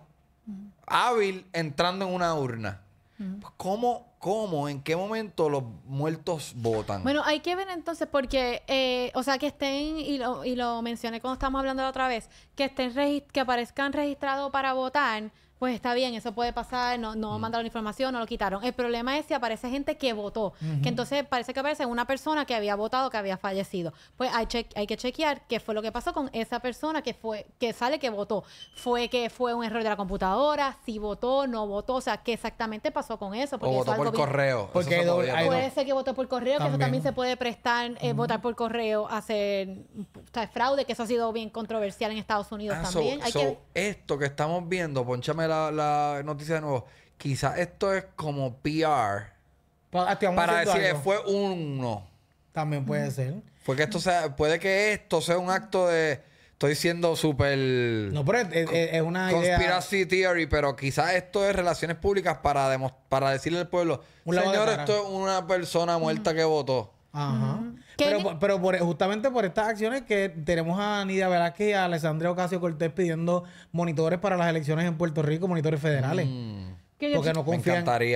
hábil entrando en una urna. Pues, ¿Cómo, ¿Cómo, en qué momento los muertos votan? Bueno, hay que ver entonces, porque, eh, o sea, que estén, y lo, y lo mencioné cuando estábamos hablando la otra vez, que estén que aparezcan registrados para votar pues está bien, eso puede pasar, no, no mm. mandaron información, no lo quitaron. El problema es si aparece gente que votó, que entonces parece que aparece una persona que había votado, que había fallecido. Pues hay, hay que chequear qué fue lo que pasó con esa persona que fue, que sale que votó. Fue que fue un error de la computadora, si votó, no votó, o sea, qué exactamente pasó con eso. Porque o votó por correo. Porque puede ser que votó por correo, que eso también se puede prestar, eh, votar por correo, hacer fraude, que eso ha sido bien controversial en Estados Unidos ah, también. hay Esto que estamos viendo, la, noticia de nuevo. Quizás esto es como PR. Ah, para decir, fue uno. También puede mm. ser. Fue que esto sea, puede que esto sea un acto de. Estoy siendo súper. No, es, Conspiracy theory, pero quizás esto es relaciones públicas para, para decirle al pueblo: Señor, esto es una persona muerta mm. que votó. Ajá. Pero, pero justamente por estas acciones que tenemos a Nidia Velázquez y a Alessandra Ocasio Cortés pidiendo monitores para las elecciones en Puerto Rico, monitores federales. Mm yo, porque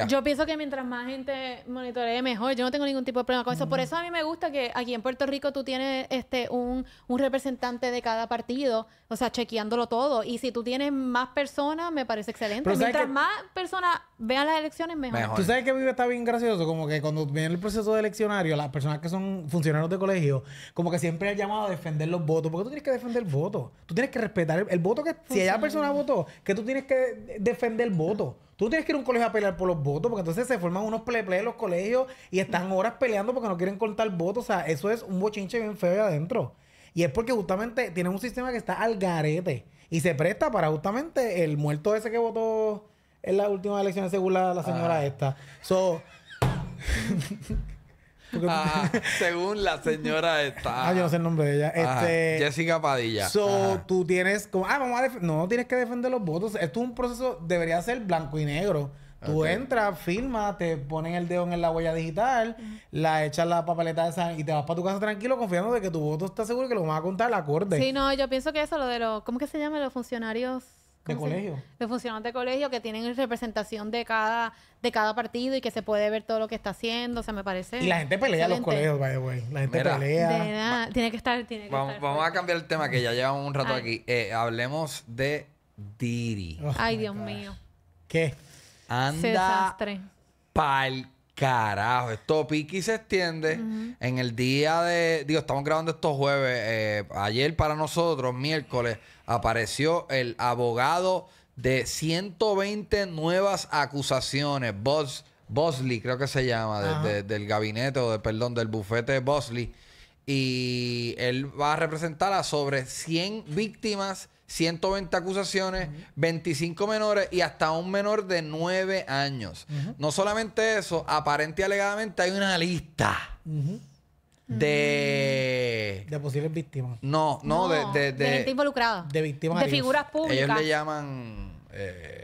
no Yo pienso que mientras más gente monitoree, mejor. Yo no tengo ningún tipo de problema con eso. Por mm. eso a mí me gusta que aquí en Puerto Rico tú tienes este un, representante de cada partido, o sea, chequeándolo todo. Y si tú tienes más personas, me parece excelente. mientras más personas vean las elecciones, mejor. Tú sabes que vive está bien gracioso, como que cuando viene el proceso de eleccionario, las personas que son funcionarios de colegio, como que siempre han llamado a defender los votos. Porque tú tienes que defender el voto. Tú tienes que respetar el, voto que... Si haya pues persona votó, que tú tienes que defender el voto. Tú tienes que ir a un colegio a pelear por los votos, porque entonces se forman unos ple en los colegios y están horas peleando porque no quieren contar votos. O sea, eso es un bochinche bien feo adentro. Y es porque justamente tienen un sistema que está al garete y se presta para justamente el muerto ese que votó en las últimas elecciones según la, señora ah. esta. So, Ah, según la señora está. Ah, yo no sé el nombre de ella. Este, Jessica Padilla. tú tienes como. Ah, No, tienes que defender los votos. Esto es un proceso. Debería ser blanco y negro. Tú entras, firmas, te ponen el dedo en la huella digital, la echas la papeleta de sangre y te vas para tu casa tranquilo confiando de que tu voto está seguro y que lo van a contar la corte. Sí, no, yo pienso que eso, lo de los, ¿cómo que se llama? Los funcionarios de colegio. De funcionarios de colegio que tienen representación de cada, de cada partido y que se puede ver todo lo que está haciendo, o sea, me parece. Y la gente pelea en los colegios, by the way. La gente pelea. tiene que estar, tiene que vamos, estar vamos a cambiar el tema que ya llevamos un rato aquí. Eh, hablemos de Diri. Oh Ay, Dios mío. ¿Qué? Anda. Desastre. Pal carajo. Esto Piki se extiende. En el día de. Digo, estamos grabando estos jueves. Eh, ayer para nosotros, miércoles, apareció el abogado de 120 nuevas acusaciones. Bosley, creo que se llama, del gabinete o de, perdón, del bufete de Bosley. Y él va a representar a sobre 100 víctimas 120 acusaciones, 25 menores y hasta un menor de 9 años. No solamente eso, aparente y alegadamente hay una lista. De... Mm. De posibles víctimas. No, no, de, de, gente involucrada. De víctimas. De figuras públicas. Ellos le llaman... Eh,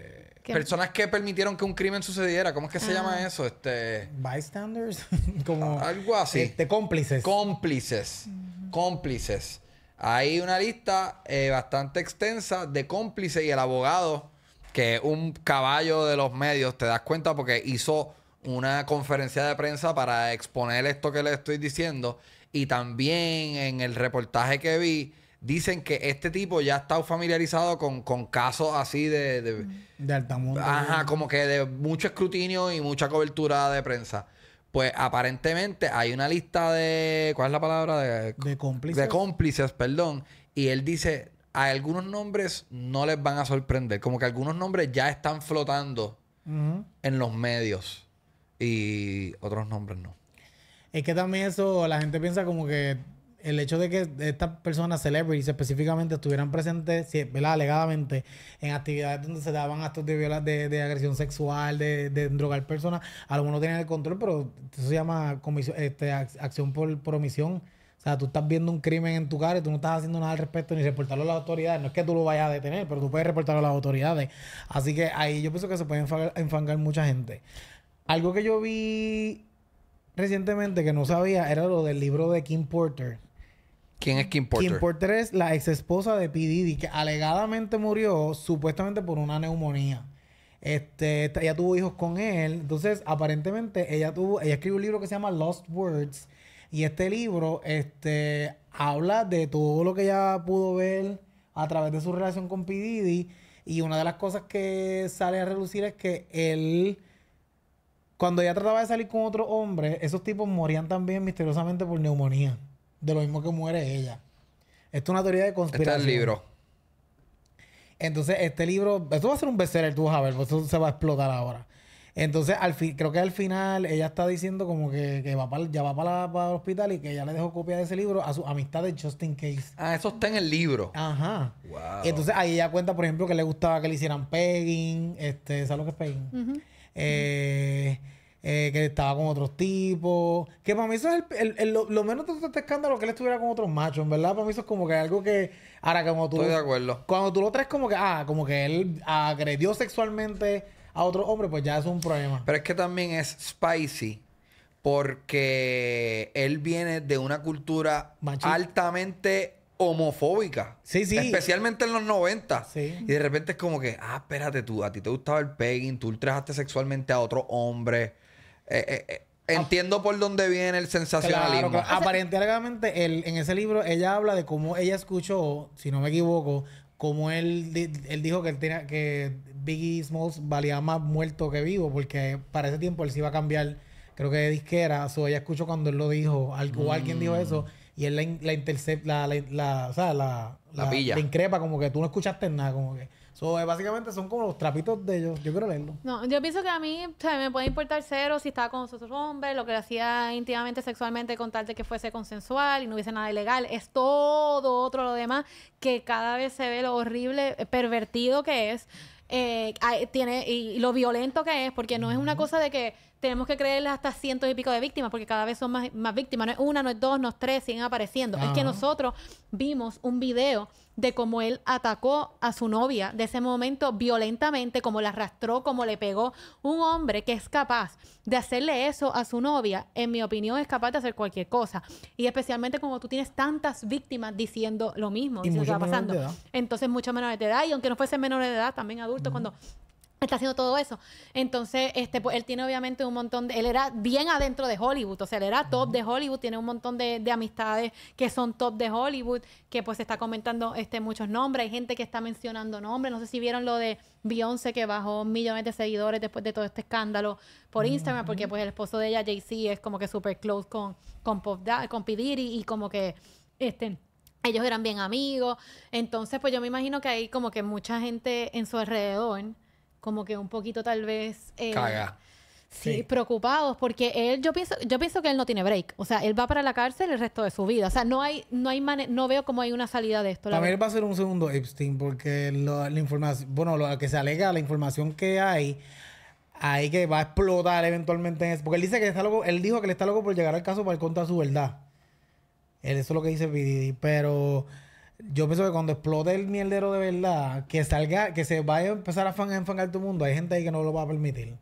personas que permitieron que un crimen sucediera. ¿Cómo es que se llama ah. eso? Este... Bystanders. Como... Algo así. Este, cómplices. Cómplices. Cómplices. Hay una lista eh, bastante extensa de cómplices y el abogado, que es un caballo de los medios, te das cuenta porque hizo una conferencia de prensa para exponer esto que le estoy diciendo. Y también en el reportaje que vi, dicen que este tipo ya está familiarizado con, casos así de... De, alta Ajá, como que de mucho escrutinio y mucha cobertura de prensa. Pues aparentemente hay una lista de. ¿Cuál es la palabra? De, de cómplices. De cómplices, perdón. Y él dice: a algunos nombres no les van a sorprender. Como que algunos nombres ya están flotando en los medios. Y otros nombres no. Es que también eso, la gente piensa como que el hecho de que estas personas, celebrities específicamente, estuvieran presentes, ¿verdad? Alegadamente, en actividades donde se daban actos de, viola, de, agresión sexual, de, drogar personas, algunos tenían el control, pero eso se llama comisión, este, acción por, omisión. O sea, tú estás viendo un crimen en tu cara y tú no estás haciendo nada al respecto ni reportarlo a las autoridades. No es que tú lo vayas a detener, pero tú puedes reportarlo a las autoridades. Así que ahí yo pienso que se puede enfangar mucha gente. Algo que yo vi recientemente que no sabía era lo del libro de Kim Porter ¿Quién es Kim Porter? Kim Porter es la ex esposa de P. Diddy, que alegadamente murió supuestamente por una neumonía. Este, ella tuvo hijos con él. Entonces, aparentemente, ella tuvo, ella escribió un libro que se llama Lost Words. Y este libro, este, habla de todo lo que ella pudo ver a través de su relación con P. Diddy. Y una de las cosas que sale a relucir es que él, cuando ella trataba de salir con otro hombre, esos tipos morían también misteriosamente por neumonía de lo mismo que muere ella. Esto es una teoría de este conspiración. Está el libro. Entonces, este libro, esto va a ser un bestseller, tú vas a ver, esto se va a explotar ahora. Entonces, al fin, creo que al final ella está diciendo como que, que va ya va para, el hospital y que ella le dejó copia de ese libro a su amistad de Justin Case. Ah, eso está en el libro. Ajá. Wow. Entonces, ahí ella cuenta, por ejemplo, que le gustaba que le hicieran pegging, este, ¿sabes lo que es pegging? Eh eh, que estaba con otros tipos. Que para mí eso es el, lo, menos de todo este escándalo que él estuviera con otros machos, en verdad. Para mí eso es como que algo que. Ahora, como tú. Estoy de acuerdo. Cuando tú lo traes como que, ah, como que él agredió sexualmente a otro hombre, pues ya es un problema. Pero es que también es spicy porque él viene de una cultura altamente homofóbica. Sí, sí. Especialmente en los 90. Y de repente es como que, ah, espérate tú, a ti te gustaba el pegging, tú ultrajaste sexualmente a otro hombre. Eh, eh, eh, entiendo por dónde viene el sensacionalismo. Aparentemente, en ese libro, ella habla de cómo ella escuchó, si no me equivoco, Cómo él, él dijo que él tenía, que Biggie Smalls valía más muerto que vivo, porque para ese tiempo él se iba a cambiar, creo que de disquera. O ella escuchó cuando él lo dijo, al mm. alguien dijo eso, y él la, intercepta, la, la, o sea, la, la, increpa, como que tú no escuchaste nada, como que. So, eh, básicamente son como los trapitos de ellos. Yo creo leerlo. No, yo pienso que a mí o me puede importar cero si estaba con otros hombres, lo que le hacía íntimamente, sexualmente, con tal de que fuese consensual y no hubiese nada ilegal. Es todo otro lo demás que cada vez se ve lo horrible, eh, pervertido que es. Eh, tiene y, lo violento que es, porque no es una cosa de que tenemos que creerle hasta cientos y pico de víctimas, porque cada vez son más, más víctimas. No es una, no es dos, no es tres, siguen apareciendo. Es que nosotros vimos un video de cómo él atacó a su novia de ese momento violentamente, cómo la arrastró, cómo le pegó. Un hombre que es capaz de hacerle eso a su novia, en mi opinión, es capaz de hacer cualquier cosa. Y especialmente como tú tienes tantas víctimas diciendo lo mismo, y está pasando. Entonces, mucho menores de edad, y aunque no fuese menores de edad, también adultos, cuando está haciendo todo eso. Entonces, este, pues, él tiene obviamente un montón de, él era bien adentro de Hollywood, o sea, él era top de Hollywood, tiene un montón de, amistades que son top de Hollywood, que pues está comentando este muchos nombres, hay gente que está mencionando nombres, no sé si vieron lo de Beyoncé que bajó millones de seguidores después de todo este escándalo por Instagram, porque pues el esposo de ella, Jay-Z, es como que super close con, con, con P. Diddy, y como que, este, ellos eran bien amigos, entonces pues yo me imagino que hay como que mucha gente en su alrededor, como que un poquito tal vez... Eh, sí, preocupados porque él yo pienso yo pienso que él no tiene break, o sea, él va para la cárcel el resto de su vida, o sea, no hay no hay no veo cómo hay una salida de esto. A va a ser un segundo Epstein porque la información, bueno, lo que se alega, la información que hay ahí que va a explotar eventualmente en eso, porque él dice que está loco, él dijo que le está loco por llegar al caso para contra contar su verdad. eso es lo que dice PDD. pero yo pienso que cuando explote el mierdero de verdad, que salga, que se vaya a empezar a enfangar, tu mundo, hay gente ahí que no lo va a permitir.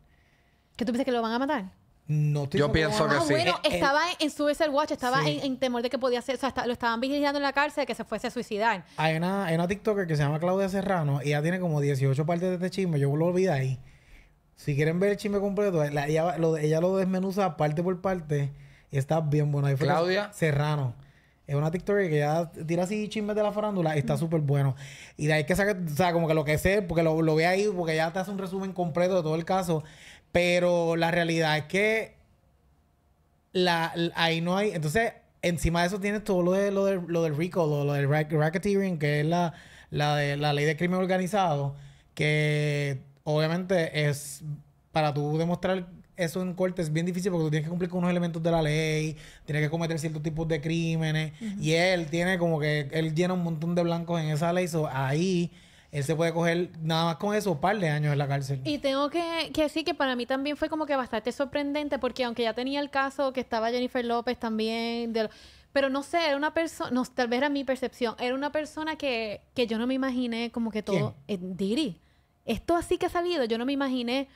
¿Que tú piensas que lo van a matar? No Yo pienso ah, que, ah, sí. Bueno, eh, eh, estaba en, Suicide Watch, estaba en, temor de que podía ser, o sea, lo estaban vigilando en la cárcel de que se fuese a suicidar. Hay una, hay una TikToker que se llama Claudia Serrano y ella tiene como 18 partes de este chisme. Yo lo olvidé ahí. Si quieren ver el chisme completo, ella, lo, ella lo desmenuza parte por parte y está bien buena. Ahí Claudia Serrano. Es una TikTok que ya tira así chismes de la farándula y está súper bueno. Y de ahí que saca, o sea, como que lo que sé, porque lo, ve ahí, porque ya te hace un resumen completo de todo el caso. Pero la realidad es que la, ahí no hay. Entonces, encima de eso tienes todo lo, de, lo, del RICO, lo, del racketeering, que es la, la, de, la ley de crimen organizado, que obviamente es para tú demostrar eso en corte es bien difícil porque tú tienes que cumplir con unos elementos de la ley, tienes que cometer ciertos tipos de crímenes. Y él tiene como que él llena un montón de blancos en esa ley. So, ahí él se puede coger nada más con eso un par de años en la cárcel. Y tengo que, que decir que para mí también fue como que bastante sorprendente porque aunque ya tenía el caso que estaba Jennifer López también, de pero no sé, era una persona, no, tal vez era mi percepción, era una persona que, yo no me imaginé como que todo... Eh, dirí Esto así que ha salido, yo no me imaginé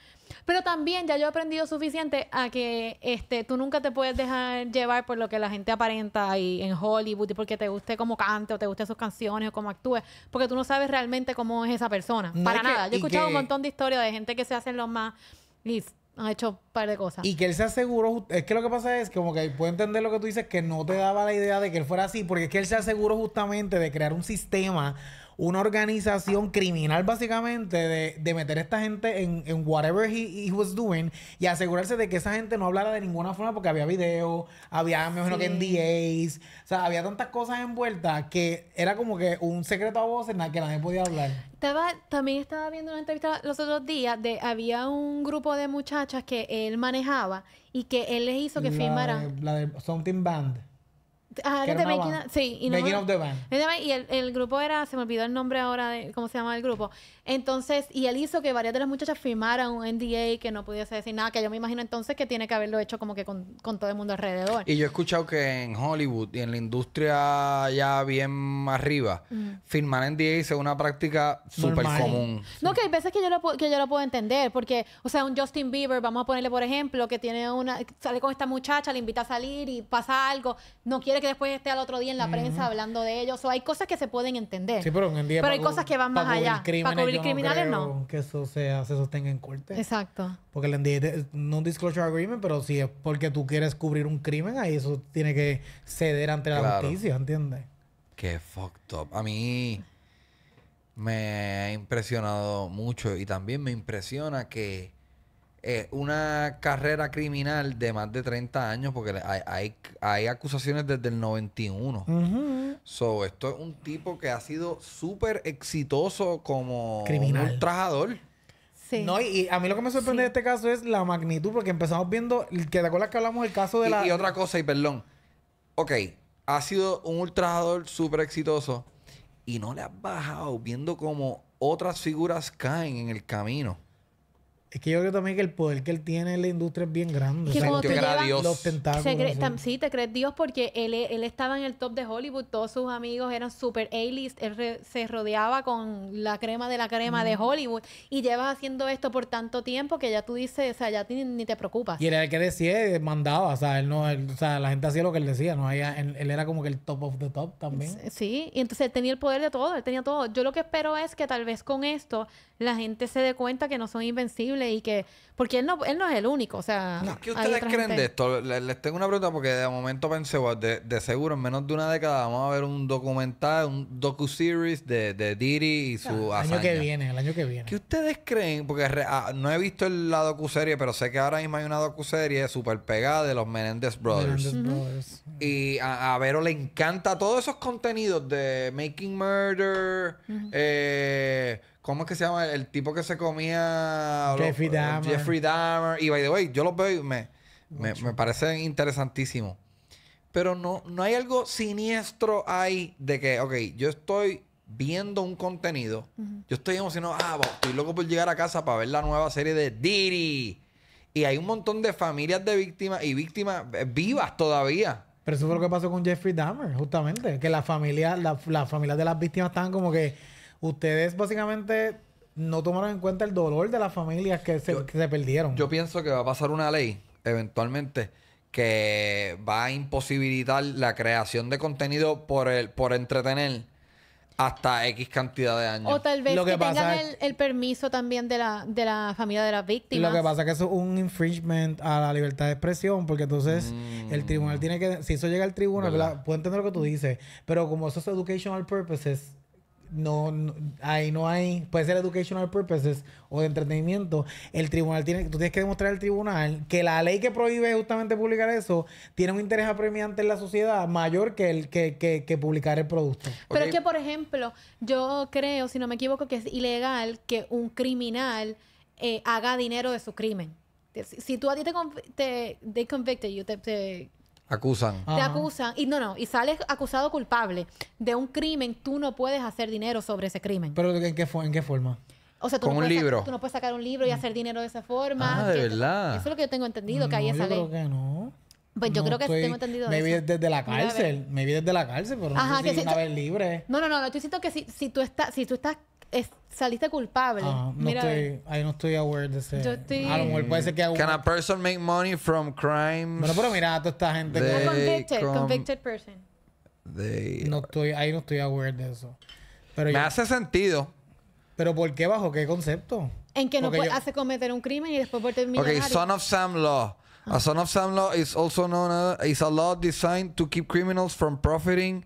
pero también ya yo he aprendido suficiente a que este, tú nunca te puedes dejar llevar por lo que la gente aparenta ahí en Hollywood y porque te guste como cante o te guste sus canciones o cómo actúe, porque tú no sabes realmente cómo es esa persona. para nada. yo he escuchado un montón de historias de gente que se hacen los más... Y ha hecho un par de cosas. Y que él se aseguró, es que lo que pasa es como que puedo entender lo que tú dices, que no te daba la idea de que él fuera así, porque es que él se aseguró justamente de crear un sistema una organización criminal básicamente de, meter a esta gente en, whatever he, he, was doing y asegurarse de que esa gente no hablara de ninguna forma porque había video, había, me imagino que NDAs, o sea, había tantas cosas envueltas que era como que un secreto a voces en la que nadie podía hablar. Estaba, también estaba viendo una entrevista los otros días de había un grupo de muchachas que él manejaba y que él les hizo que la la de Something Band de ah, Making, the Band. Y el, grupo era, se me olvidó el nombre ahora de cómo se llama el grupo. Entonces, y él hizo que varias de las muchachas firmaran un NDA que no pudiese decir nada, que yo me imagino entonces que tiene que haberlo hecho como que con, todo el mundo alrededor. Y yo he escuchado que en Hollywood y en la industria ya bien arriba, firmar NDA es una práctica súper común. No, que hay veces que yo, lo, que yo lo puedo entender, porque, o sea, un Justin Bieber, vamos a ponerle por ejemplo, que tiene una, sale con esta muchacha, le invita a salir y pasa algo, no quiere que después esté al otro día en la prensa hablando de ellos. O hay cosas que se pueden entender. Sí, pero en Pero hay cosas que van más allá. para cubrir criminales, no. Que eso se sostenga en corte. Exacto. Porque el NDA, no un disclosure agreement, pero si es porque tú quieres cubrir un crimen, ahí eso tiene que ceder ante la justicia, ¿entiendes? Qué fucked up. A mí me ha impresionado mucho y también me impresiona que una carrera criminal de más de 30 años, porque hay, hay, acusaciones desde el 91. So, esto es un tipo que ha sido súper exitoso como criminal. un ultrajador. Sí. No, y, a mí lo que me sorprende de este caso es la magnitud, porque empezamos viendo, que la acuerdas que hablamos del caso de la... Y otra cosa, y perdón. Ok, ha sido un ultrajador súper exitoso y no le has bajado viendo como otras figuras caen en el camino. Es que yo creo también que el poder que él tiene en la industria es bien grande. Que o sea, como los tentáculos. sí, te crees Dios porque él, él estaba en el top de Hollywood. Todos sus amigos eran super A-list. Él se rodeaba con la crema de la crema de Hollywood. Y llevas haciendo esto por tanto tiempo que ya tú dices, o sea, ya ni, te preocupas. Y era el que decía, mandaba. O sea, él no, la gente hacía lo que él decía. no él, él, era como que el top of the top también. Sí, y entonces él tenía el poder de todo. Él tenía todo. Yo lo que espero es que tal vez con esto la gente se dé cuenta que no son invencibles y que... Porque él no, él no es el único, o sea... ¿Qué ustedes creen de esto? Les, tengo una pregunta porque de momento pensé, de, seguro en menos de una década vamos a ver un documental, un docu-series de, de y su año que viene, el año que viene. ¿Qué ustedes creen? Porque ah, no he visto la docu-serie, pero sé que ahora mismo hay una docu-serie súper pegada de los Menendez Brothers. Y a, Vero le encanta todos esos contenidos de Making Murder, eh ¿Cómo es que se llama? El tipo que se comía. Eh, Jeffrey Dahmer. Y by the way, yo los veo y me, me, me parecen interesantísimos. Pero no, no hay algo siniestro ahí de que, ok, yo estoy viendo un contenido. Yo estoy emocionado. Ah, estoy loco por llegar a casa para ver la nueva serie de Diri. Y hay un montón de familias de víctimas y víctimas eh, vivas todavía. Pero eso fue lo que pasó con Jeffrey Dahmer, justamente. Que la familia, la, la familia de las víctimas estaban como que ustedes básicamente no tomaron en cuenta el dolor de las familias que se, perdieron. Yo pienso que va a pasar una ley eventualmente que va a imposibilitar la creación de contenido por el por entretener hasta X cantidad de años. O tal vez que, tengan el, permiso también de la, de la familia de las víctimas. Lo que pasa es que eso es un infringement a la libertad de expresión, porque entonces mm. el tribunal tiene que... Si eso llega al tribunal, pueden puedo entender lo que tú dices, pero como eso es educational purposes, no, ahí no hay, puede ser educational purposes o de entretenimiento, el tribunal tiene, tú tienes que demostrar al tribunal que la ley que prohíbe justamente publicar eso tiene un interés apremiante en la sociedad mayor que el que, que, que publicar el producto. Pero es que, por ejemplo, yo creo, si no me equivoco, que es ilegal que un criminal eh, haga dinero de su crimen. Si, tú a ti te, te te Acusan. Te acusan y no, no, y sales acusado culpable de un crimen, tú no puedes hacer dinero sobre ese crimen. ¿Pero en qué, en qué forma? O sea, tú, no puedes, tú no puedes sacar un libro y mm. hacer dinero de esa forma. Ah, de verdad. Eso es lo que yo tengo entendido, que hay No, esa yo creo que no. Pues yo creo que sí tengo entendido me vi desde la cárcel. Me vi desde la cárcel, por no sé una vez libre. No, no, no, Yo siento que si, si tú estás si tú estás saliste culpable. no estoy, ahí no estoy aware de eso A lo mejor puede ser que. Can a person make money from crimes? pero mira a toda esta gente. convicted, convicted person. no estoy, ahí no estoy aware de eso. Me hace sentido. Pero ¿por qué bajo qué concepto? En que no puede, hace cometer un crimen y después por terminar. Ok, Son of Sam Law. A ah. Son of Sam Law is also known as uh, is a law designed to keep criminals from profiting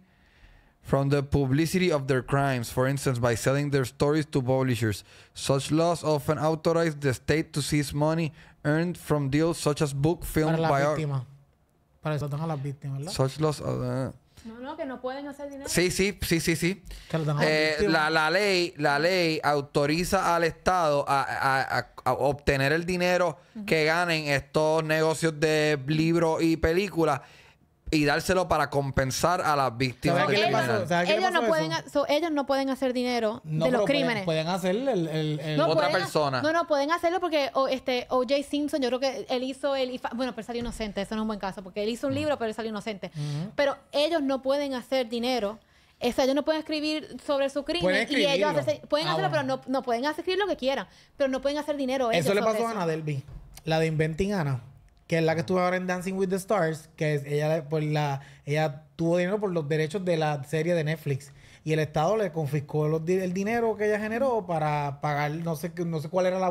from the publicity of their crimes, for instance, by selling their stories to publishers. Such laws often authorize the state to seize money earned from deals such as book, film, by Para eso a las víctimas, ¿verdad? Such laws. Uh, no, no, que no pueden hacer dinero. Sí, sí, sí, sí, sí. Eh, la, la, ley, la ley autoriza al Estado a, a, obtener el dinero que ganen estos negocios de libros y películas y dárselo para compensar a las víctimas. del Ellos no, pueden, ellos no pueden hacer dinero de los crímenes. Pueden, hacer el. el- No, Otra persona. No, no, pueden hacerlo porque o, este, O.J. Simpson, yo creo que él hizo el. Bueno, pero salió inocente, eso no es un buen caso, porque él hizo un mm. libro, pero salió inocente. Mm-hmm. Pero ellos no pueden hacer dinero. O sea, ellos no pueden escribir sobre su crimen y ellos pueden ah, hacerlo, pero no, pueden hacer escribir lo que quieran, pero no pueden hacer dinero. eso le pasó a Ana Delby. La de Inventing Ana que es la que estuvo ahora en Dancing with the Stars, que es, ella, por la, ella tuvo dinero por los derechos de la serie de Netflix. Y el Estado le confiscó los, el dinero que ella generó para pagar, no sé no sé cuál era la,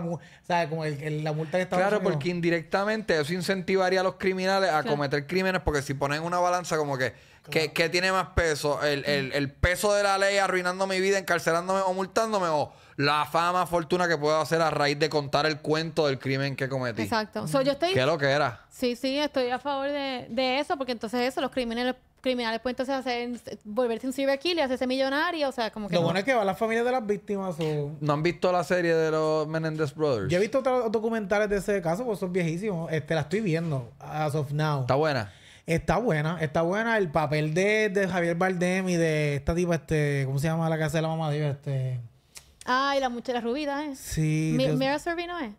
como el, la multa que estaba Claro, porque indirectamente eso incentivaría a los criminales a cometer crímenes, porque si ponen una balanza como que, ¿qué, tiene más peso? El, el, el peso de la ley arruinando mi vida, encarcelándome o multándome o la fama, fortuna que puedo hacer a raíz de contar el cuento del crimen que cometí. Exacto. ¿Qué yo estoy... ¿Qué lo que era? Sí, sí, estoy a favor de, eso, porque entonces eso, los criminales criminales pueden entonces hacer, volverse un serial killer, hacerse millonario, o sea, como que... Lo bueno es que va las familias de las víctimas o... ¿No han visto la serie de los Menendez Brothers? Yo he visto otros documentales de ese caso, porque son viejísimos. Este, la estoy viendo, as of now. ¿Está buena? Está buena, está buena. El papel de, Javier Bardem y de esta tipo, este... ¿Cómo se llama la que hace la mamá de Este... Ay, la muchacha rubida, ¿eh? Sí. Dios... Mira Servino, ¿eh?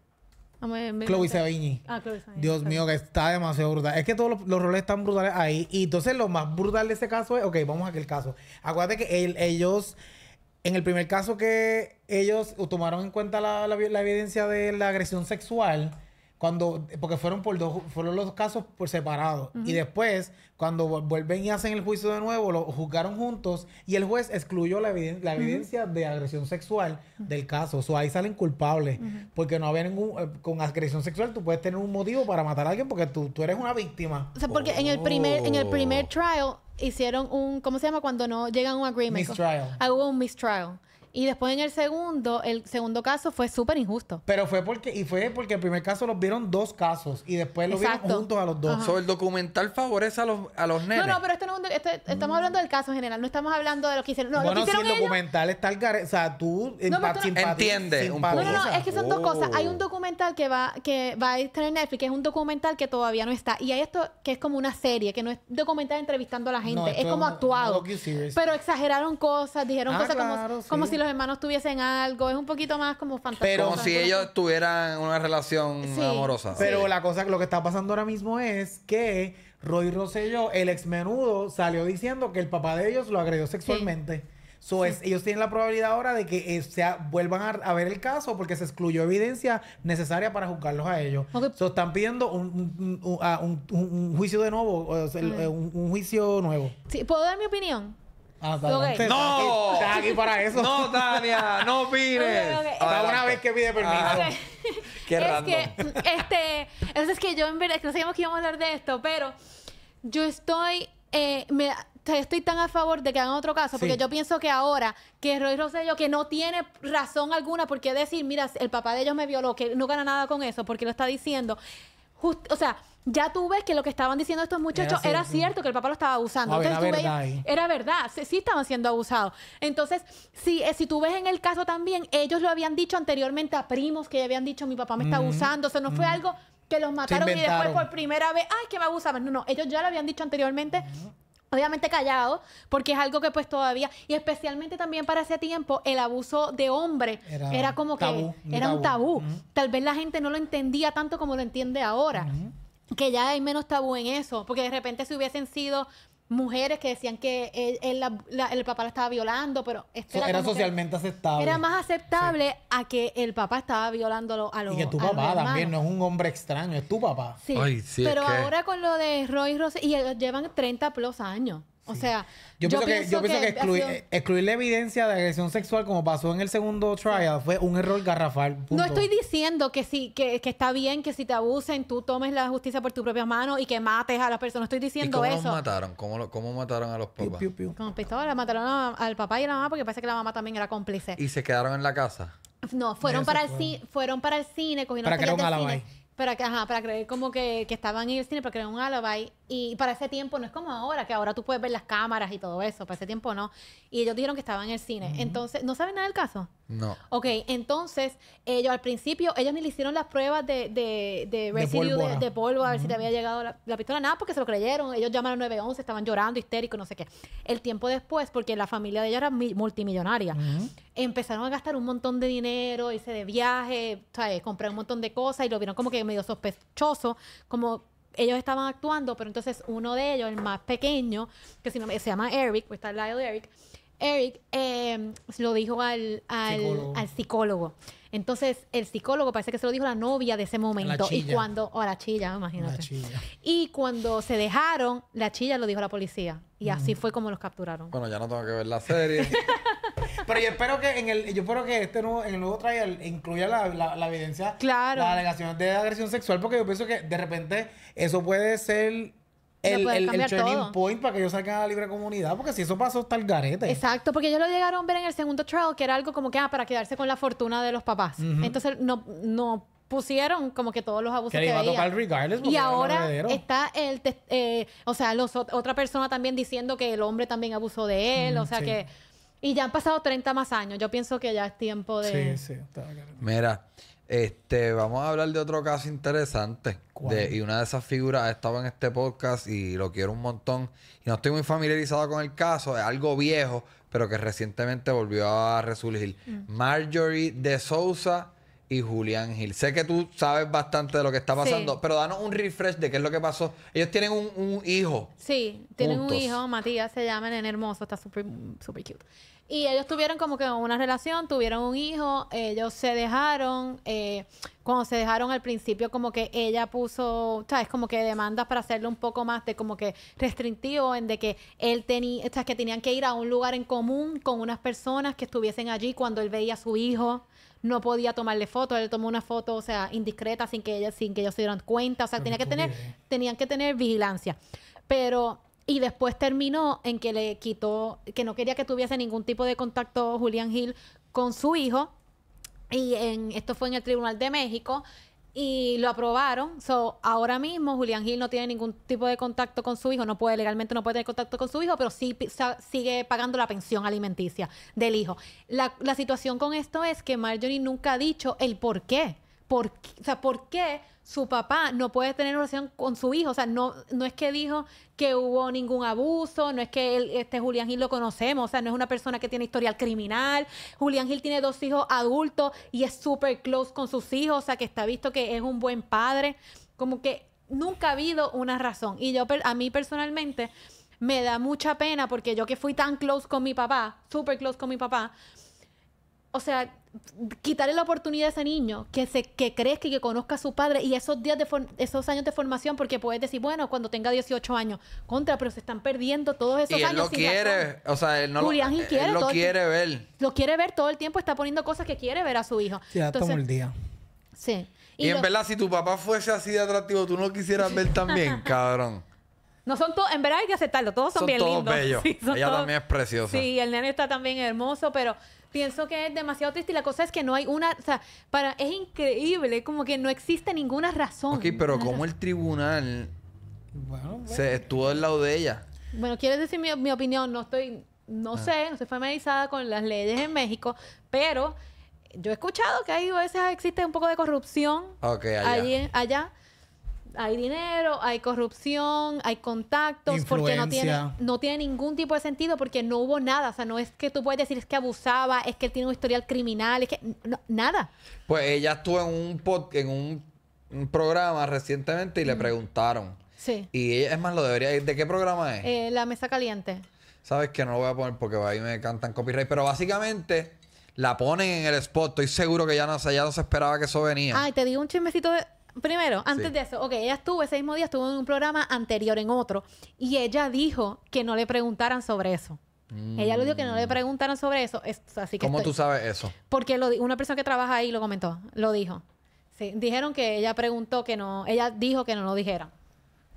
Chloe Sevigny. Ah, Chloe Sevigny. Dios mío, que está demasiado brutal. Es que todos los, roles están brutales ahí. Y entonces lo más brutal de ese caso es, ok, vamos a aquel caso. Acuérdate que ellos, en el primer caso que ellos tomaron en cuenta la evidencia de la agresión sexual, cuando, porque fueron por dos, fueron los casos por separado. Y después, cuando vuelven y hacen el juicio de nuevo, lo juzgaron juntos y el juez excluyó la, evidencia de agresión sexual del caso. O ahí salen culpables. Porque no había ningún, eh, con agresión sexual tú puedes tener un motivo para matar a alguien porque tú, tú eres una víctima. O sea, porque en el primer, en el primer oh. trial hicieron un, ¿cómo se llama? Cuando no llegan a un agreement. Mistrial. Ah, hubo un mistrial. Y después en el segundo, el segundo caso fue súper injusto. Pero fue porque, y fue porque el primer caso los vieron dos casos y después los vieron juntos a los dos. So, el documental favorece a los, a los No, no, pero esto no este, estamos hablando del caso en general, no estamos hablando de lo que hicieron. No, bueno, lo hicieron si el documental está al o sea, tú entiendes No, es que son dos cosas. Hay un oh. documental que va, que va a estar en Netflix, que es un documental que todavía no está. Y hay esto que es como una serie, que no es documental entrevistando a la gente, es como actuado. Pero exageraron cosas, dijeron ah, cosas como, si lo hermanos tuviesen algo. Es un poquito más como fantasma, Pero si ellos tuvieran una relación amorosa. Pero la cosa, lo que está pasando ahora mismo es que Roy Rosselló, el ex menudo, salió diciendo que el papá de ellos lo agredió sexualmente. Sí. ellos tienen la probabilidad ahora de que eh, vuelvan a, ver el caso porque se excluyó evidencia necesaria para juzgarlos a ellos. están pidiendo ah, un, juicio de nuevo, mm. eh, un, juicio nuevo. Sí, ¿Puedo dar mi opinión? Ah, No. Estás aquí para eso. No, Tania, no opines. una vez que pide permiso. Qué es que, mm, este, entonces que yo en verdad, que no sabíamos que íbamos a hablar de esto, pero yo estoy, eh, me, estoy tan a favor de que hagan otro caso, porque yo pienso que ahora que Roy Rosello que no tiene razón alguna porque decir, mira, el papá de ellos me violó, que no gana nada con eso, porque lo está diciendo o sea, ya tú ves que lo que estaban diciendo estos muchachos era, cierto, que el papá lo estaba abusando. Entonces, era, verdad, sí, estaban siendo abusados. Entonces, si, eh, si tú ves en el caso también, ellos lo habían dicho anteriormente a primos que habían dicho, mi papá me está mm, abusando, o sea, no fue mm. algo que los mataron y después por primera vez, ay, que me abusaban. No, no, ellos ya lo habían dicho anteriormente obviamente callado, porque es algo que pues todavía, y especialmente también para ese tiempo, el abuso de hombre era, como que era un tabú. Tal vez la gente no lo entendía tanto como lo entiende ahora. Que ya hay menos tabú en eso, porque de repente si hubiesen sido mujeres que decían que el papá la estaba violando, pero este era, socialmente aceptable. Era más aceptable a que el papá estaba violando a los Y que tu papá también no es un hombre extraño, es tu papá. Sí, pero ahora con lo de Roy Rose, y llevan 30 plus años. O sea, yo, pienso, que, excluir, la evidencia de agresión sexual como pasó en el segundo trial fue un error garrafal. No estoy diciendo que sí, que, que, está bien que si te abusen tú tomes la justicia por tus propia manos y que mates a las personas. estoy diciendo cómo eso. ¿Cómo mataron? ¿Cómo, ¿Cómo, mataron a los papás? Con pistola mataron al papá y a la mamá porque parece que la mamá también era cómplice. ¿Y se quedaron en la casa? No, fueron, para, el fueron. para el cine, cogieron para que cine. Para, que, ajá, para creer como que, estaban en el cine, para creer un alibi. Y para ese tiempo no es como ahora, que ahora tú puedes ver las cámaras y todo eso. Para ese tiempo no. Y ellos dijeron que estaban en el cine. Entonces, ¿no saben nada del caso? No. Ok, entonces, ellos al principio, ellos ni le hicieron las pruebas de, de, de residuo de, polvo, a ver si te había llegado la, pistola. Nada, porque se lo creyeron. Ellos llamaron 911, estaban llorando, histéricos, no sé qué. El tiempo después, porque la familia de ella era multimillonaria, empezaron a gastar un montón de dinero, hice de viaje, ¿sabes? comprar un montón de cosas y lo vieron como que medio sospechoso, como ellos estaban actuando, pero entonces uno de ellos, el más pequeño, que se llama Eric, pues está al lado de Eric, Eric em, lo dijo al, al, psicólogo. Entonces, el psicólogo parece que se lo dijo la novia de ese momento. Y cuando, o la chilla, imagínate. Y cuando se dejaron, la chilla lo dijo la policía. Y así fue como los capturaron. Bueno, ya no tengo que ver la serie. Pero yo espero que en el, yo espero que este nuevo, en el nuevo trial incluya la, la, evidencia, claro. las alegaciones de agresión sexual, porque yo pienso que de repente eso puede ser el, el, turning point para que ellos salgan a la libre comunidad, porque si eso pasó está el garete. Exacto, porque ellos lo llegaron a ver en el segundo trial, que era algo como que ah, para quedarse con la fortuna de los papás. Entonces no, no pusieron como que todos los abusos que, que iba a tocar regardless y ahora está el eh, o sea los, otra persona también diciendo que el hombre también abusó de él o sea que y ya han pasado 30 más años. Yo pienso que ya es tiempo de... Sí, sí. Mira, este, vamos a hablar de otro caso interesante. y una de esas figuras ha estado en este podcast y lo quiero un montón. Y no estoy muy familiarizado con el caso, es algo viejo, pero que recientemente volvió a resurgir. Mm. Marjorie de Sousa y Julián Gil. Sé que tú sabes bastante de lo que está pasando, pero danos un refresh de qué es lo que pasó. Ellos tienen un, hijo. Sí, tienen un hijo, Matías se llama, en hermoso, está súper super cute. Y ellos tuvieron como que una relación, tuvieron un hijo, ellos se dejaron. Eh, cuando se dejaron al principio, como que ella puso, ¿sabes? Como que demandas para hacerlo un poco más de como que restrictivo, en de que él tenía, estas Que tenían que ir a un lugar en común con unas personas que estuviesen allí cuando él veía a su hijo. No podía tomarle fotos, él tomó una foto, o sea, indiscreta sin que ella, sin que ellos se dieran cuenta. O sea, tenía que tener, tenían que tener vigilancia. Pero y después terminó en que le quitó, que no quería que tuviese ningún tipo de contacto Julián Gil con su hijo. Y en, esto fue en el Tribunal de México y lo aprobaron. So, ahora mismo Julián Gil no tiene ningún tipo de contacto con su hijo, no puede legalmente no puede tener contacto con su hijo, pero sí sigue pagando la pensión alimenticia del hijo. La, la situación con esto es que Marjorie nunca ha dicho el por qué por, sea, por qué su papá no puede tener relación con su hijo. O sea, no, no es que dijo que hubo ningún abuso, no es que este Julián Gil lo conocemos, o sea, no es una persona que tiene historial criminal. Julián Gil tiene dos hijos adultos y es súper close con sus hijos, o sea, que está visto que es un buen padre. Como que nunca ha habido una razón. Y yo, a mí personalmente, me da mucha pena porque yo que fui tan close con mi papá, súper close con mi papá, o sea, quitarle la oportunidad a ese niño que se que crezca y que conozca a su padre y esos días de esos años de formación porque puedes decir bueno cuando tenga 18 años contra pero se están perdiendo todos esos y él lo quiere o sea él no lo, quiere, lo quiere ver lo quiere ver todo el tiempo está poniendo cosas que quiere ver a su hijo ya todo el día sí y, en verdad si tu papá fuese así de atractivo tú no quisieras ver también cabrón no son todos, en verdad hay que aceptarlo, todos son, bien lindos. Ella también es preciosa. Sí, el nene está también hermoso, pero pienso que es demasiado triste y la cosa es que no hay una, o sea, para, es increíble, como que no existe ninguna razón. Ok, pero ¿cómo el tribunal se estuvo del lado de ella? Bueno, quieres decir mi, opinión, no estoy, no ah. sé, no estoy familiarizada con las leyes en México, pero yo he escuchado que ahí a veces existe un poco de corrupción okay, allá. Allí, allá hay dinero, hay corrupción, hay contactos, porque no tiene, no tiene ningún tipo de sentido, porque no hubo nada. O sea, no es que tú puedes decir es que abusaba, es que él tiene un historial criminal, es que nada. Pues ella estuvo en un en un, programa recientemente y le preguntaron. Sí. Y ella, es más, lo debería ir. ¿De qué programa es? Eh, la mesa caliente. Sabes que no lo voy a poner porque ahí me cantan copyright. Pero básicamente la ponen en el spot. Estoy seguro que ya no, ya no se esperaba que eso venía. Ay, te digo un chismecito de, Primero, antes de eso, ok, ella estuvo ese mismo día, estuvo en un programa anterior, en otro, y ella dijo que no le preguntaran sobre eso. Ella lo dijo que no le mm. preguntaran sobre eso, así que... ¿Cómo tú sabes eso? Porque lo, una persona que trabaja ahí lo comentó, lo dijo. Sí, dijeron que ella preguntó que no, ella dijo que no lo dijera.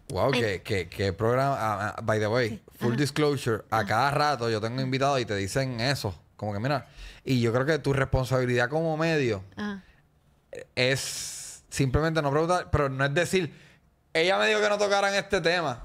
Wow, que, que, programa, ah, ah, by the way, full disclosure, a cada rato yo tengo invitados y te dicen eso, como que mira, y yo creo que tu responsabilidad como medio es simplemente no preguntar, pero no es decir, ella me dijo que no tocaran este tema.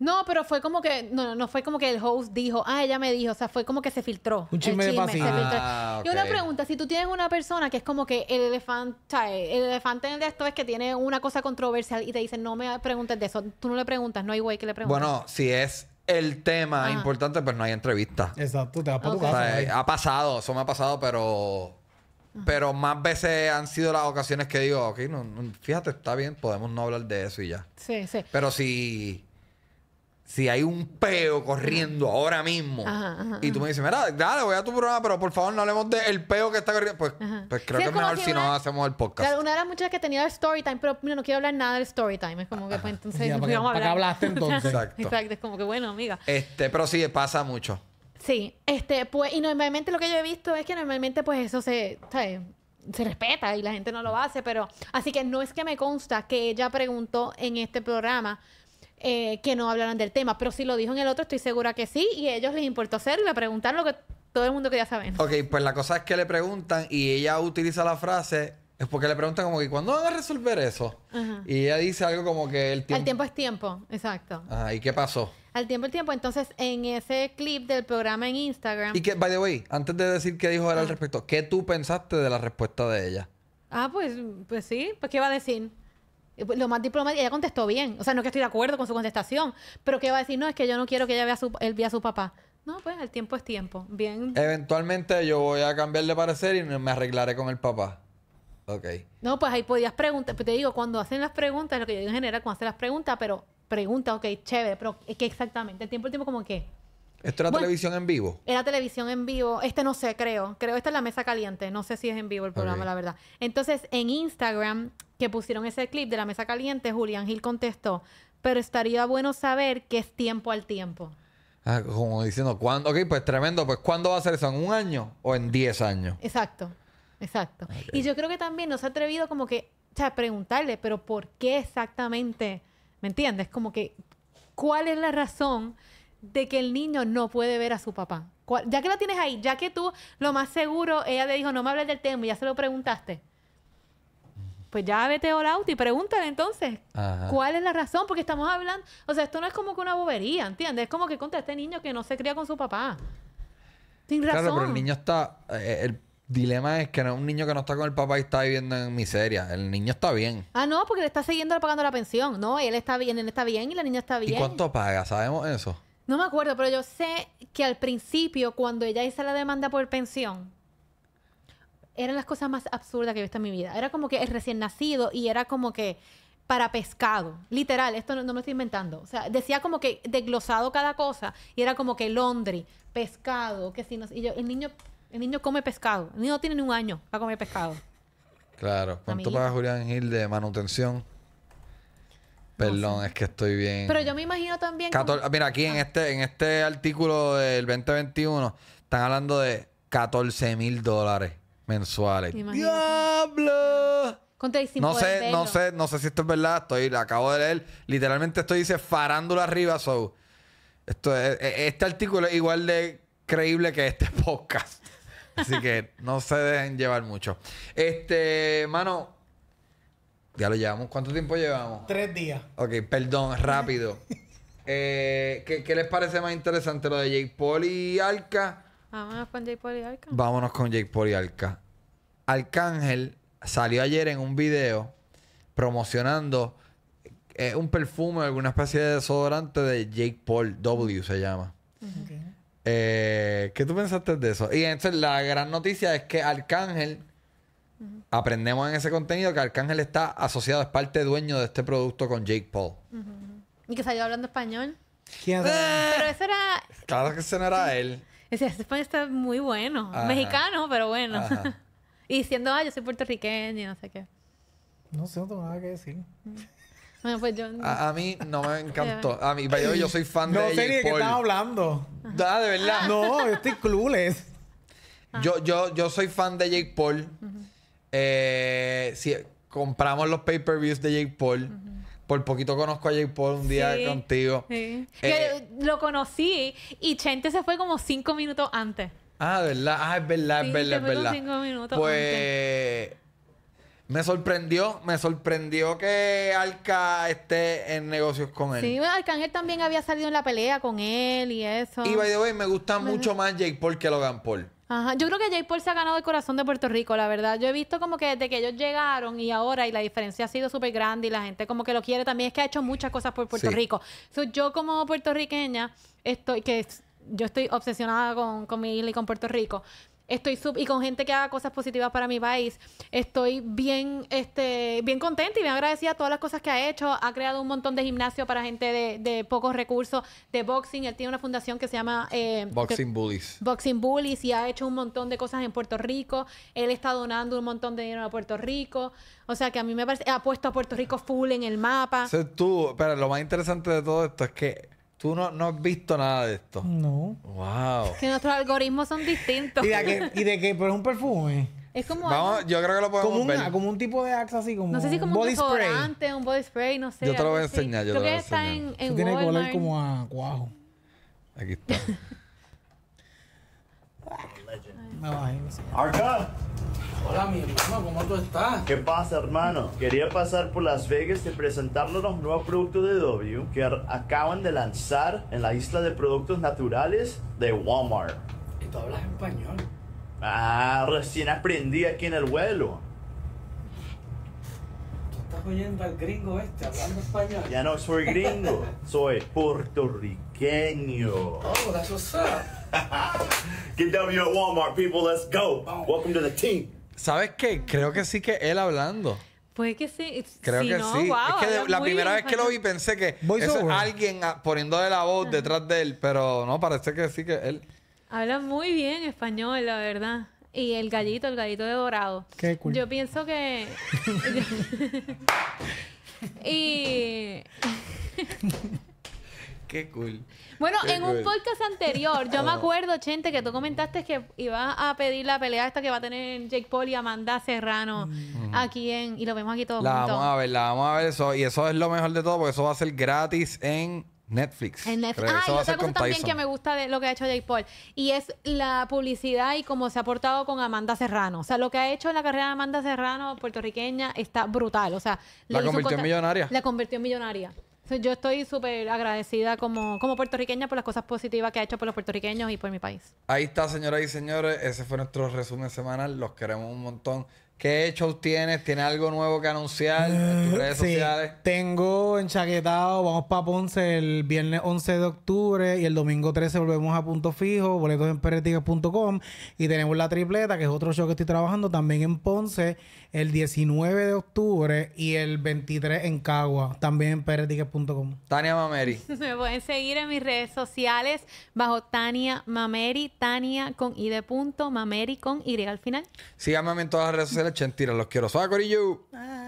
No, pero fue como que, no, no fue como que el host dijo, ah, ella me dijo, o sea, fue como que se filtró. Un chisme, de se ah, Y una pregunta, si tú tienes una persona que es como que el elefante, el elefante en esto es que tiene una cosa controversial y te dicen, no me preguntes de eso, tú no le preguntas, no hay güey que le pregunte. Bueno, si es el tema importante, pues no hay entrevista. Exacto, te vas a ha pasado, eso me ha pasado, pero pero más veces han sido las ocasiones que digo, ok, no, fíjate, está bien, podemos no hablar de eso y ya. Sí, sí. Pero si, si hay un peo corriendo ahora mismo y tú me dices, mira, dale, voy a tu programa, pero por favor no hablemos del peo que está corriendo, pues, pues creo que es mejor si, no hacemos el podcast. una de las muchas que tenía el story time, pero mira, no quiero hablar nada del story time. Es como que pues entonces no hablar. hablaste entonces? Exacto. Exacto, es como que bueno, amiga. Este, pero sí, pasa mucho. Sí, este, pues, y normalmente lo que yo he visto es que normalmente, pues, eso se, se respeta y la gente no lo hace, pero así que no es que me consta que ella preguntó en este programa eh, que no hablaran del tema, pero si lo dijo en el otro estoy segura que sí y a ellos les importó hacerlo, le lo que todo el mundo ya saber. Ok, pues la cosa es que le preguntan y ella utiliza la frase es porque le preguntan como que ¿cuándo van a resolver eso? Y ella dice algo como que el tiempo... El tiempo es tiempo, exacto. ¿y qué pasó? Al tiempo el tiempo. Entonces, en ese clip del programa en Instagram... Y que, by the way, antes de decir qué dijo él al ah. respecto, ¿qué tú pensaste de la respuesta de ella? Ah, pues, pues sí. Pues, ¿qué va a decir? Eh, pues, lo más diplomático... Ella contestó bien. O sea, no que estoy de acuerdo con su contestación. Pero ¿qué va a decir? No, es que yo no quiero que ella vea su, él vea a su papá. No, pues, el tiempo es tiempo. Bien. Eventualmente yo voy a cambiar de parecer y me arreglaré con el papá. No, pues ahí podías preguntar. Pues te digo, cuando hacen las preguntas, lo que yo digo en general, cuando hacen las preguntas, pero pregunta, ok, chévere, pero ¿qué exactamente, el tiempo, el tiempo, como que. ¿Esto era televisión en vivo? Era televisión en vivo. Este no sé, creo. Creo esta es la mesa caliente. No sé si es en vivo el programa, la verdad. Entonces, en Instagram, que pusieron ese clip de la mesa caliente, Julián Gil contestó, pero estaría bueno saber qué es tiempo al tiempo. Ah, como diciendo, ¿cuándo? Ok, pues tremendo. Pues, ¿cuándo va a ser eso? ¿En un año o en 10 años? Exacto. Exacto. Y yo creo que también nos ha atrevido como que, o sea, preguntarle, pero ¿por qué exactamente? ¿Me entiendes? Como que, ¿cuál es la razón de que el niño no puede ver a su papá? Ya que la tienes ahí, ya que tú, lo más seguro, ella le dijo, no me hables del tema y ya se lo preguntaste. Pues ya vete all out y pregúntale entonces cuál es la razón, porque estamos hablando, o sea, esto no es como que una bobería, ¿entiendes? Es como que contra este niño que no se cría con su papá. Sin razón. Claro, pero el niño está, eh, dilema es que no, un niño que no está con el papá y está viviendo en miseria. El niño está bien. Ah, no, porque le está siguiendo pagando la pensión. No, él está bien, él está bien y la niña está bien. ¿Y cuánto paga? ¿Sabemos eso? No me acuerdo, pero yo sé que al principio, cuando ella hizo la demanda por pensión, eran las cosas más absurdas que he visto en mi vida. Era como que el recién nacido y era como que para pescado. Literal, esto no, me estoy inventando. O sea, decía como que desglosado cada cosa y era como que Londres, pescado, que si no... Y yo, el niño el niño come pescado. El niño no tiene ni un año para comer pescado. Claro. ¿Cuánto paga Julián Gil de manutención? Perdón, es que estoy bien. Pero yo me imagino también. Mira, aquí en ah. este en este artículo del 2021 están hablando de 14 mil dólares mensuales. ¡Diablo! no sé, no sé, no sé si esto es verdad. Estoy, acabo de leer. Literalmente estoy dice farándula arriba, so. Esto e, e, este artículo es igual de creíble que este podcast. Así que no se dejen llevar mucho. Este, mano, ya lo llevamos. ¿Cuánto tiempo llevamos? Tres días. Ok, perdón, rápido. eh, ¿qué, les parece más interesante, lo de Jake Paul y Alca? Vámonos con Jake Paul y Alca. Vámonos con Jake Paul y Alca. Arcángel salió ayer en un video promocionando eh, un perfume, alguna especie de desodorante de Jake Paul W se llama. Eh, ¿Qué tú pensaste de eso? Y entonces la gran noticia es que Arcángel, aprendemos en ese contenido que Arcángel está asociado, es parte dueño de este producto con Jake Paul. Y que salió hablando español. Pero eso era. Claro que ese no era él. Ese español está muy bueno. Mexicano, pero bueno. y diciendo, ah, yo soy puertorriqueño, y no sé qué. No sé, no tengo nada que decir. Ah, pues a, mí no me encantó. A mí, yo, yo soy fan de. No sé ni de qué estás hablando. Ah, de verdad. No, yo estoy clueless. Ah. Yo, yo, yo soy fan de Jake Paul. Eh, si compramos los pay-per-views de Jake Paul. Por poquito conozco a Jake Paul un día contigo. Eh, lo conocí y Chente se fue como cinco minutos antes. Ah, ¿verdad? Ah, es verdad, es verdad, es verdad. Cinco minutos pues me sorprendió, me sorprendió que Alca esté en negocios con él. Sí, Arcángel también había salido en la pelea con él y eso. Y by the way, me gusta mucho más Jake Paul que Logan Paul. Ajá, yo creo que Jake Paul se ha ganado el corazón de Puerto Rico, la verdad. Yo he visto como que desde que ellos llegaron y ahora, y la diferencia ha sido súper grande y la gente como que lo quiere también, es que ha hecho muchas cosas por Puerto Rico. yo como puertorriqueña, estoy, que yo estoy obsesionada con, con mi isla y con Puerto Rico estoy sub y con gente que haga cosas positivas para mi país. Estoy bien, este, bien contenta y bien agradecida todas las cosas que ha hecho. Ha creado un montón de gimnasio para gente de, pocos recursos, de boxing. Él tiene una fundación que se llama eh, Boxing Bullies. Boxing Bullies y ha hecho un montón de cosas en Puerto Rico. Él está donando un montón de dinero a Puerto Rico. O sea que a mí me parece, ha puesto a Puerto Rico full en el mapa. tú, pero lo más interesante de todo esto es que Tú no, no, has visto nada de esto. No. Wow. Que nuestros algoritmos son distintos. ¿Y de que, y de que pero es un perfume? Es como Vamos, yo creo que lo podemos como ver. Como un tipo de axe así, como No sé si como body un desodorante, un body spray, no sé. Yo te lo voy a enseñar, yo te lo voy a enseñar. que está tiene color como a cuajo. Aquí está. Arca. Hola, mi hermano, ¿cómo tú estás? ¿Qué pasa, hermano? Quería pasar por Las Vegas y presentarles los nuevos productos de W que acaban de lanzar en la isla de productos naturales de Walmart. ¿Y tú hablas español? Ah, recién aprendí aquí en el vuelo. ¿Tú estás oyendo al gringo este hablando español? Ya no soy gringo, soy puertorriqueño. Oh, that's es Get Walmart, people. Let's go. Welcome to the team. ¿Sabes qué? Creo que sí que él hablando. Pues que sí. Creo que sí. es que la primera vez que lo vi pensé que es alguien ah, poniendo de la voz detrás de él, pero no, parece que sí que él. Habla muy bien español, la verdad. Y el gallito, el gallito de dorado. Qué cool. Yo pienso que. y. Qué cool. Bueno, en un podcast anterior, yo me oh. acuerdo, gente, que tú comentaste que ibas a pedir la pelea esta que va a tener Jake Paul y Amanda Serrano mm. aquí en. Y lo vemos aquí todos La vamos a ver, la vamos a ver. Eso, y eso es lo mejor de todo, porque eso va a ser gratis en Netflix. En Netflix. Ah, y otra cosa también que me gusta de lo que ha hecho Jake Paul. Y es la publicidad y cómo se ha portado con Amanda Serrano. O sea, lo que ha hecho en la carrera de Amanda Serrano, puertorriqueña, está brutal. O sea, la convirtió en millonaria. La convirtió en millonaria. Yo estoy súper agradecida como, como puertorriqueña por las cosas positivas que ha hecho por los puertorriqueños y por mi país. Ahí está, señoras y señores. Ese fue nuestro resumen semanal. Los queremos un montón. ¿Qué shows tienes? ¿Tienes algo nuevo que anunciar en tus redes sí. sociales? Tengo enchaquetado, vamos para Ponce el viernes 11 de octubre y el domingo 13 volvemos a Punto Fijo, boletos en peretique.com y tenemos la tripleta, que es otro show que estoy trabajando también en Ponce el 19 de octubre y el 23 en Cagua, también en peretique.com Tania Mameri. Me pueden seguir en mis redes sociales bajo Tania Mameri, Tania con I de punto, Mameri con Y al final. Sí, Síganme en todas las redes sociales Chentira Los quiero. Suave, Corillo.